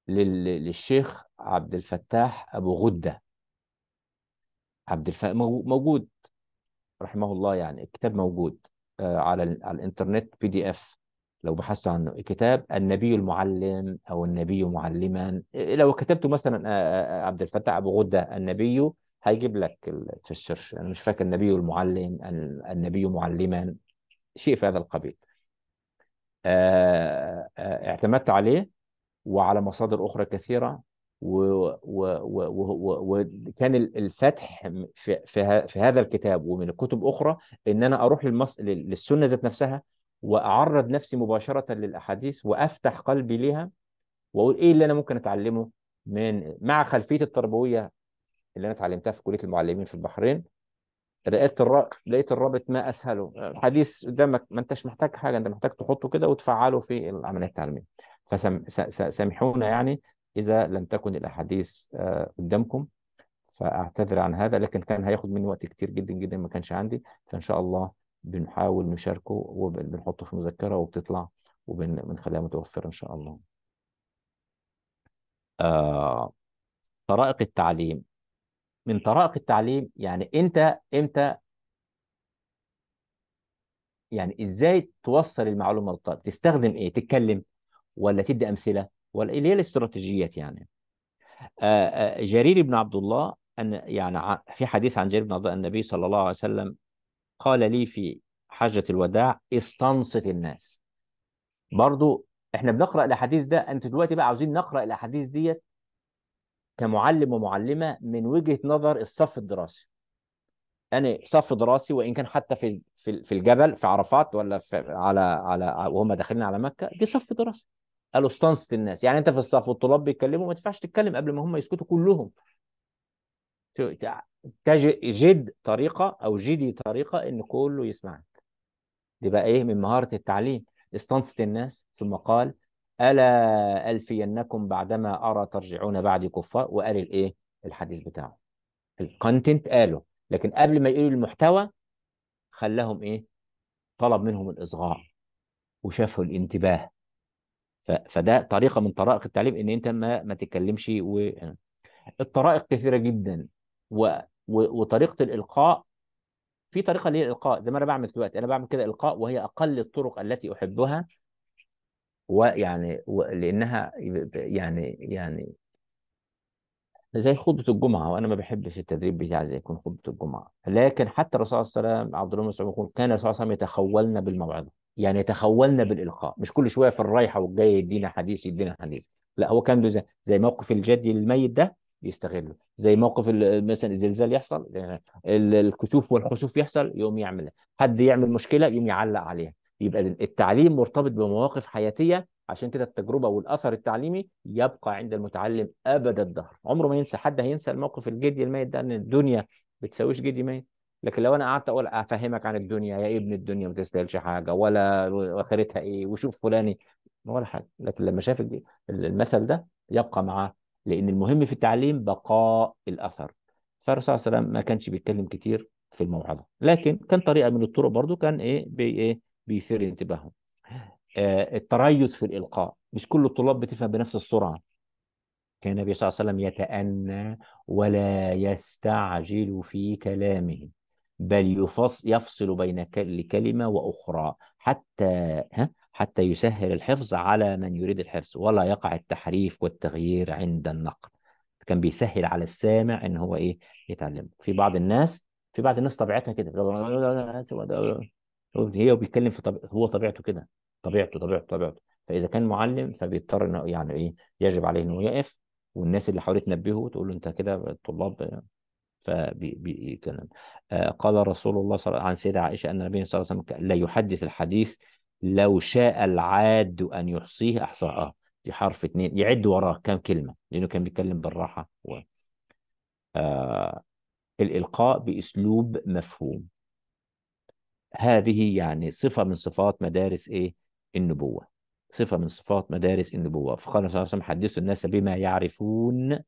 للشيخ عبد الفتاح أبو غدة عبد الفتاح موجود رحمه الله يعني الكتاب موجود آه، على الانترنت بي دي اف لو بحثت عنه كتاب النبي المعلم او النبي معلما لو كتبت مثلا آه، آه، عبد الفتاح ابو غده النبي هيجيب لك في السيرش انا مش فاكر النبي المعلم النبي معلما شيء في هذا القبيل آه، آه، اعتمدت عليه وعلى مصادر اخرى كثيره وكان الفتح في, في, هذا الكتاب ومن الكتب اخرى ان انا اروح للمص... للسنه ذات نفسها واعرض نفسي مباشره للاحاديث وافتح قلبي ليها واقول ايه اللي انا ممكن اتعلمه من مع خلفيه التربويه اللي انا اتعلمتها في كليه المعلمين في البحرين لقيت الر... لقيت الرابط ما اسهله الحديث قدامك ما انتش محتاج حاجه انت محتاج تحطه كده وتفعله في العمليه التعليميه فسامحونا يعني اذا لم تكن الاحاديث آه، قدامكم فاعتذر عن هذا لكن كان هياخد مني وقت كتير جدا جدا ما كانش عندي فان شاء الله بنحاول نشاركه وبنحطه في مذكره وبتطلع وبنخليها متوفره ان شاء الله. آه طرائق التعليم من طرائق التعليم يعني انت امتى يعني ازاي توصل المعلومه للطالب تستخدم ايه تتكلم ولا تدي امثله ولا إيه؟ اللي هي الاستراتيجيات يعني آه، آه، جرير بن عبد الله ان يعني في حديث عن جرير بن عبد الله النبي صلى الله عليه وسلم قال لي في حجه الوداع استنصت الناس برضو احنا بنقرا الاحاديث ده انت دلوقتي بقى عاوزين نقرا الاحاديث ديت كمعلم ومعلمه من وجهه نظر الصف الدراسي انا صف دراسي وان كان حتى في في الجبل في عرفات ولا في على على وهم داخلين على مكه دي صف دراسي قالوا استنصت الناس يعني انت في الصف والطلاب بيتكلموا ما تنفعش تتكلم قبل ما هم يسكتوا كلهم جد طريقه او جدي طريقه ان كله يسمعك دي بقى ايه من مهاره التعليم استنصت الناس ثم قال ألا ألفينكم بعدما أرى ترجعون بعدي كفار وقال الإيه؟ الحديث بتاعه الكونتنت قاله لكن قبل ما يقولوا المحتوى خلاهم إيه؟ طلب منهم الإصغاء وشافوا الانتباه فده طريقة من طرائق التعليم إن أنت ما, ما تتكلمش و الطرائق كثيرة جدا و... و... وطريقة الإلقاء في طريقة للإلقاء زي ما أنا بعمل دلوقتي أنا بعمل كده إلقاء وهي أقل الطرق التي أحبها ويعني لانها يعني يعني زي خطبة الجمعة وأنا ما بحبش التدريب بتاعي زي يكون خطبة الجمعة لكن حتى الرسول صلى الله عليه وسلم عبد الله بن مسعود يقول كان الرسول صلى الله عليه وسلم يتخولنا بالموعظة يعني يتخولنا بالإلقاء مش كل شوية في الرايحة والجاية يدينا حديث يدينا حديث لا هو كان له زي, زي موقف الجدي للميت ده يستغله زي موقف مثلا الزلزال يحصل آه، الكسوف والخسوف يحصل يقوم يعمل حد يعمل مشكلة يقوم يعلق عليها يبقى التعليم مرتبط بمواقف حياتيه عشان كده التجربه والاثر التعليمي يبقى عند المتعلم ابد الدهر عمره ما ينسى حد هينسى الموقف الجدي الميت ده ان الدنيا بتساويش جدي ميت لكن لو انا قعدت اقول افهمك عن الدنيا يا ابن الدنيا ما تستاهلش حاجه ولا اخرتها ايه وشوف فلاني ولا حاجه لكن لما شاف المثل ده يبقى معاه لان المهم في التعليم بقاء الاثر فالرسول صلى الله عليه وسلم ما كانش بيتكلم كتير في الموعظه لكن كان طريقه من الطرق برضو كان ايه بايه بيثير انتباههم آه، التريث في الإلقاء مش كل الطلاب بتفهم بنفس السرعة كان النبي صلى الله عليه وسلم يتأنى ولا يستعجل في كلامه بل يفصل, يفصل بين كل كلمة وأخرى حتى ها حتى يسهل الحفظ على من يريد الحفظ ولا يقع التحريف والتغيير عند النقل كان بيسهل على السامع ان هو ايه يتعلم في بعض الناس في بعض الناس طبيعتها كده هي بيتكلم في طب... هو طبيعته كده طبيعته طبيعته طبيعته فاذا كان معلم فبيضطر انه يعني ايه يجب عليه انه يقف والناس اللي حواليه تنبهه تقول له انت كده الطلاب فبيتكلم آه قال رسول الله صلى الله عن سيدة عائشة أن النبي صلى الله عليه وسلم لا يحدث الحديث لو شاء العاد أن يحصيه أحصاه دي حرف اثنين يعد وراه كام كلمة لأنه كان بيتكلم بالراحة و... آه الإلقاء بأسلوب مفهوم هذه يعني صفة من صفات مدارس إيه النبوة صفة من صفات مدارس النبوة فقال صلى الله عليه وسلم حدثوا الناس بما يعرفون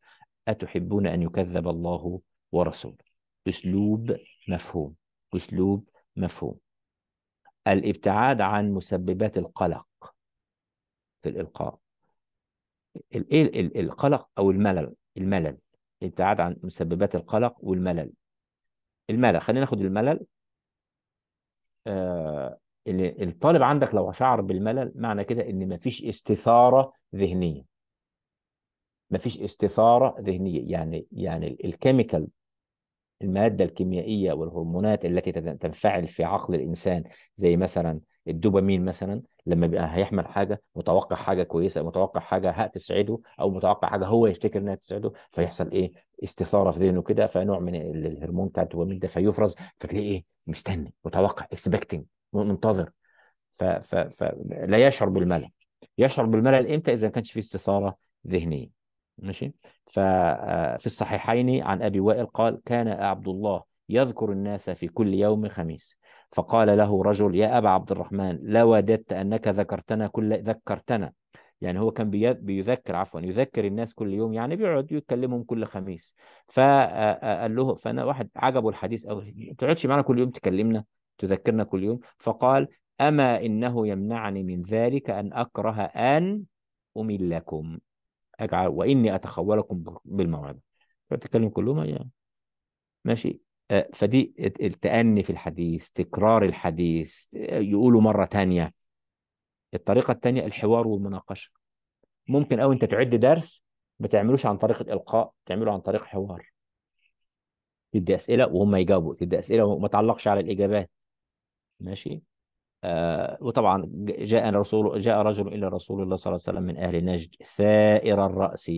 أتحبون أن يكذب الله ورسوله أسلوب مفهوم أسلوب مفهوم الابتعاد عن مسببات القلق في الإلقاء القلق أو الملل الملل الابتعاد عن مسببات القلق والملل الملل خلينا ناخد الملل آه، الطالب عندك لو شعر بالملل معنى كده ان مفيش استثاره ذهنيه مفيش استثاره ذهنيه يعني يعني الكيميكال الماده الكيميائيه والهرمونات التي تنفعل في عقل الانسان زي مثلا الدوبامين مثلا لما بيبقى هيحمل حاجه متوقع حاجه كويسه متوقع حاجه هتسعده او متوقع حاجه هو يفتكر انها تسعده فيحصل ايه استثاره في ذهنه كده فنوع من الهرمون بتاع الدوبامين ده فيفرز فتلاقيه ايه مستني متوقع اكسبكتنج منتظر فلا يشعر بالملل يشعر بالملل امتى اذا ما كانش في استثاره ذهنيه ماشي ففي آه، الصحيحين عن ابي وائل قال كان عبد الله يذكر الناس في كل يوم خميس فقال له رجل يا أبا عبد الرحمن لوددت أنك ذكرتنا كل ذكرتنا يعني هو كان بيذكر عفوا يذكر الناس كل يوم يعني بيقعد يكلمهم كل خميس فقال له فانا واحد عجبه الحديث او ما تقعدش معنا كل يوم تكلمنا تذكرنا كل يوم فقال اما انه يمنعني من ذلك ان اكره ان املكم اجعل واني اتخولكم بالموعد فتتكلم كل يوم يعني ماشي آه، فدي التأني في الحديث تكرار الحديث آه، يقولوا مرة تانية الطريقة التانية الحوار والمناقشة ممكن أو أنت تعد درس ما تعملوش عن طريق الإلقاء تعمله عن طريق حوار تدي أسئلة وهم يجاوبوا تدي أسئلة وما تعلقش على الإجابات ماشي آه وطبعا جاء رسول جاء رجل إلى رسول الله صلى الله عليه وسلم من أهل نجد ثائر الرأس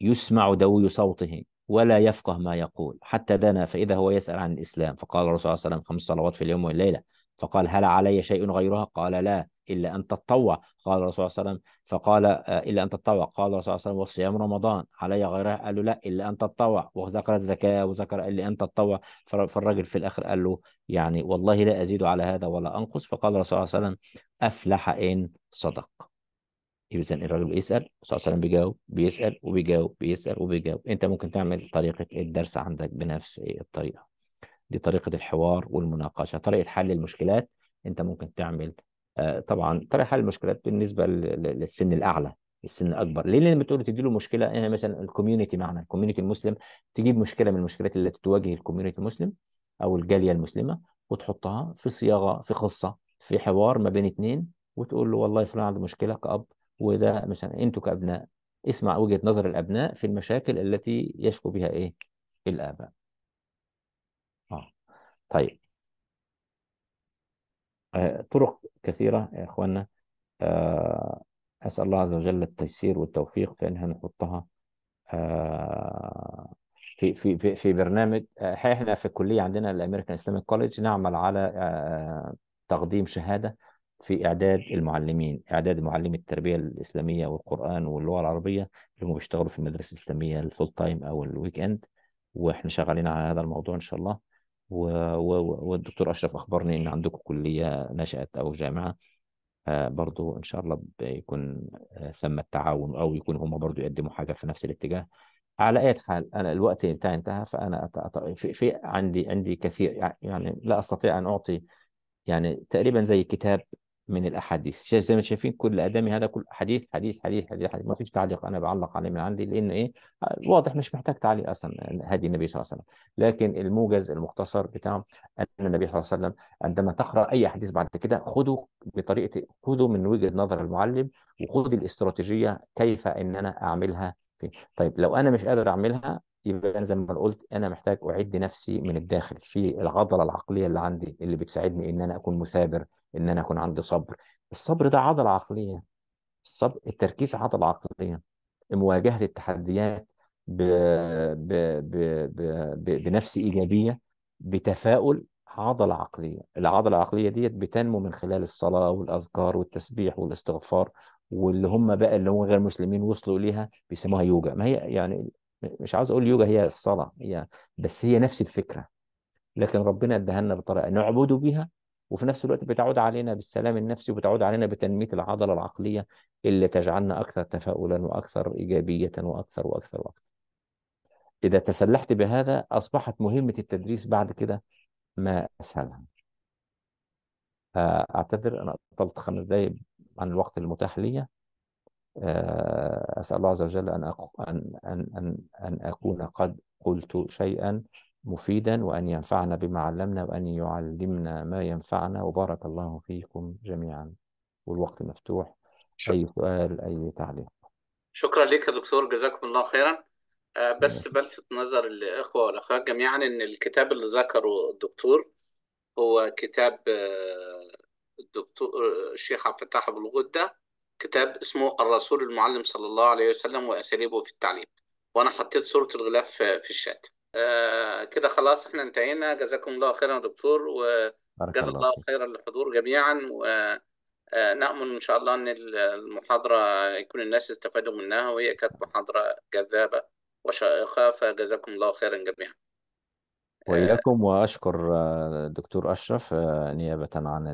يسمع دوي صوته ولا يفقه ما يقول حتى دنا فإذا هو يسأل عن الإسلام فقال الرسول صلى الله عليه وسلم خمس صلوات في اليوم والليلة فقال هل علي شيء غيرها قال لا إلا أن تتطوع قال الرسول صلى الله عليه وسلم فقال آه، إلا أن تتطوع قال الرسول صلى الله عليه وسلم وصيام رمضان علي غيرها قال له لا إلا أن تتطوع وذكر الزكاة وذكر إلا أن تتطوع فالرجل في الآخر قال له يعني والله لا أزيد على هذا ولا أنقص فقال الرسول صلى الله عليه وسلم أفلح إن صدق يبقى الراجل بيسال صلى الله عليه وسلم بيجاوب بيسال وبيجاوب بيسال وبيجاوب انت ممكن تعمل طريقه الدرس عندك بنفس الطريقه دي طريقه الحوار والمناقشه طريقه حل المشكلات انت ممكن تعمل آه، طبعا طريقه حل المشكلات بالنسبه للسن الاعلى السن الاكبر ليه لما تقول تدي له مشكله يعني مثلا الكوميونتي معنا الكوميونتي المسلم تجيب مشكله من المشكلات اللي تواجه الكوميونتي المسلم او الجاليه المسلمه وتحطها في صياغه في قصه في حوار ما بين اثنين وتقول له والله فلان عنده مشكله كاب وده مثلا انتوا كابناء اسمع وجهة نظر الابناء في المشاكل التي يشكو بها ايه الاباء آه. طيب آه طرق كثيرة يا اخواننا آه اسال الله عز وجل التيسير والتوفيق في انها نحطها آه في في في, في برنامج آه، احنا في الكليه عندنا الامريكان اسلامي كوليدج نعمل على آه، تقديم شهاده في إعداد إيه. المعلمين إعداد معلمي التربية الإسلامية والقرآن واللغة العربية اللي هم بيشتغلوا في المدرسة الإسلامية الفول تايم أو الويك إند وإحنا شغالين على هذا الموضوع إن شاء الله و... و... والدكتور أشرف أخبرني إن عندكم كلية نشأت أو جامعة آه، برضو إن شاء الله بيكون ثم آه، التعاون أو يكون هم برضو يقدموا حاجة في نفس الاتجاه على أي حال أنا الوقت انتهى انتهى فأنا أت... أت... في... في عندي عندي كثير يعني لا أستطيع أن أعطي يعني تقريبا زي كتاب من الاحاديث زي ما شايفين كل ادامي هذا كل حديث حديث حديث حديث, حديث. ما فيش تعليق انا بعلق عليه من عندي لان ايه واضح مش محتاج تعليق اصلا هدي النبي صلى الله عليه وسلم لكن الموجز المختصر بتاع ان النبي صلى الله عليه وسلم عندما تقرا اي حديث بعد كده خذه بطريقه خذه من وجهه نظر المعلم وخذ الاستراتيجيه كيف ان انا اعملها فيه. طيب لو انا مش قادر اعملها يبقى انا زي ما قلت انا محتاج اعد نفسي من الداخل في العضله العقليه اللي عندي اللي بتساعدني ان انا اكون مثابر ان انا اكون عندي صبر الصبر ده عضله عقليه الصبر التركيز عضله عقليه مواجهه التحديات ب... ب... ب... ب... ب... بنفس ايجابيه بتفاؤل عضله عقليه العضله العقليه ديت بتنمو من خلال الصلاه والاذكار والتسبيح والاستغفار واللي هم بقى اللي هم غير مسلمين وصلوا ليها بيسموها يوجا ما هي يعني مش عاوز اقول يوجا هي الصلاه هي بس هي نفس الفكره لكن ربنا اداها لنا بطريقه نعبده بها وفي نفس الوقت بتعود علينا بالسلام النفسي وبتعود علينا بتنميه العضله العقليه اللي تجعلنا اكثر تفاؤلا واكثر ايجابيه واكثر واكثر واكثر. اذا تسلحت بهذا اصبحت مهمه التدريس بعد كده ما اسهلها. اعتذر انا اطلت خمس دقائق عن الوقت المتاح لي آه، أسأل الله عز وجل أن أن أن أن أكون قد قلت شيئا مفيدا وأن ينفعنا بما علمنا وأن يعلمنا ما ينفعنا وبارك الله فيكم جميعا والوقت مفتوح شكرا. أي سؤال أي تعليق شكرا لك يا دكتور جزاكم الله خيرا آه، بس بلفت نظر الإخوة والأخوات جميعا إن الكتاب اللي ذكره الدكتور هو كتاب آه، الدكتور الشيخ عبد الفتاح أبو الغدة كتاب اسمه الرسول المعلم صلى الله عليه وسلم وأساليبه في التعليم وأنا حطيت صورة الغلاف في الشات آه، كده خلاص احنا انتهينا جزاكم الله خيرا يا دكتور وجزا الله خيرا للحضور جميعا ونأمل آه، إن شاء الله أن المحاضرة يكون الناس استفادوا منها وهي كانت محاضرة جذابة وشائقه فجزاكم الله خيرا جميعا آه، وإياكم وأشكر دكتور أشرف نيابة عن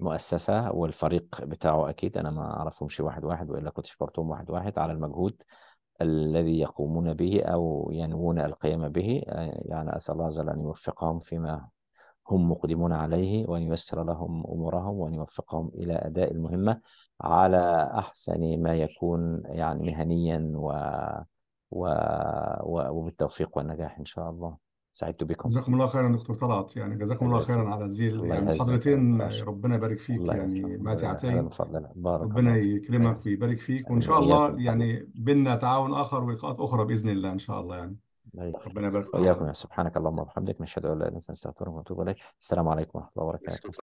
المؤسسة والفريق بتاعه أكيد أنا ما أعرفهمش واحد واحد وإلا كنت شكرتهم واحد واحد على المجهود الذي يقومون به أو ينوون القيام به آه، يعني أسأل الله عز وجل أن يوفقهم فيما هم مقدمون عليه وأن ييسر لهم أمورهم وأن يوفقهم إلى أداء المهمة على أحسن ما يكون يعني مهنيا و... و... وبالتوفيق والنجاح إن شاء الله سعدت بكم جزاكم الله خيرا دكتور طلعت يعني جزاكم الله خيرا على هذه يعني حضرتين ربنا يبارك فيك يعني ما ربنا يكرمك ويبارك فيك وان شاء الله يعني بينا تعاون اخر ولقاءات اخرى باذن الله ان شاء الله يعني ربنا يبارك فيك سبحانك اللهم وبحمدك نشهد أن لا إله إلا أنت نستغفرك ونتوب إليك السلام عليكم ورحمة الله وبركاته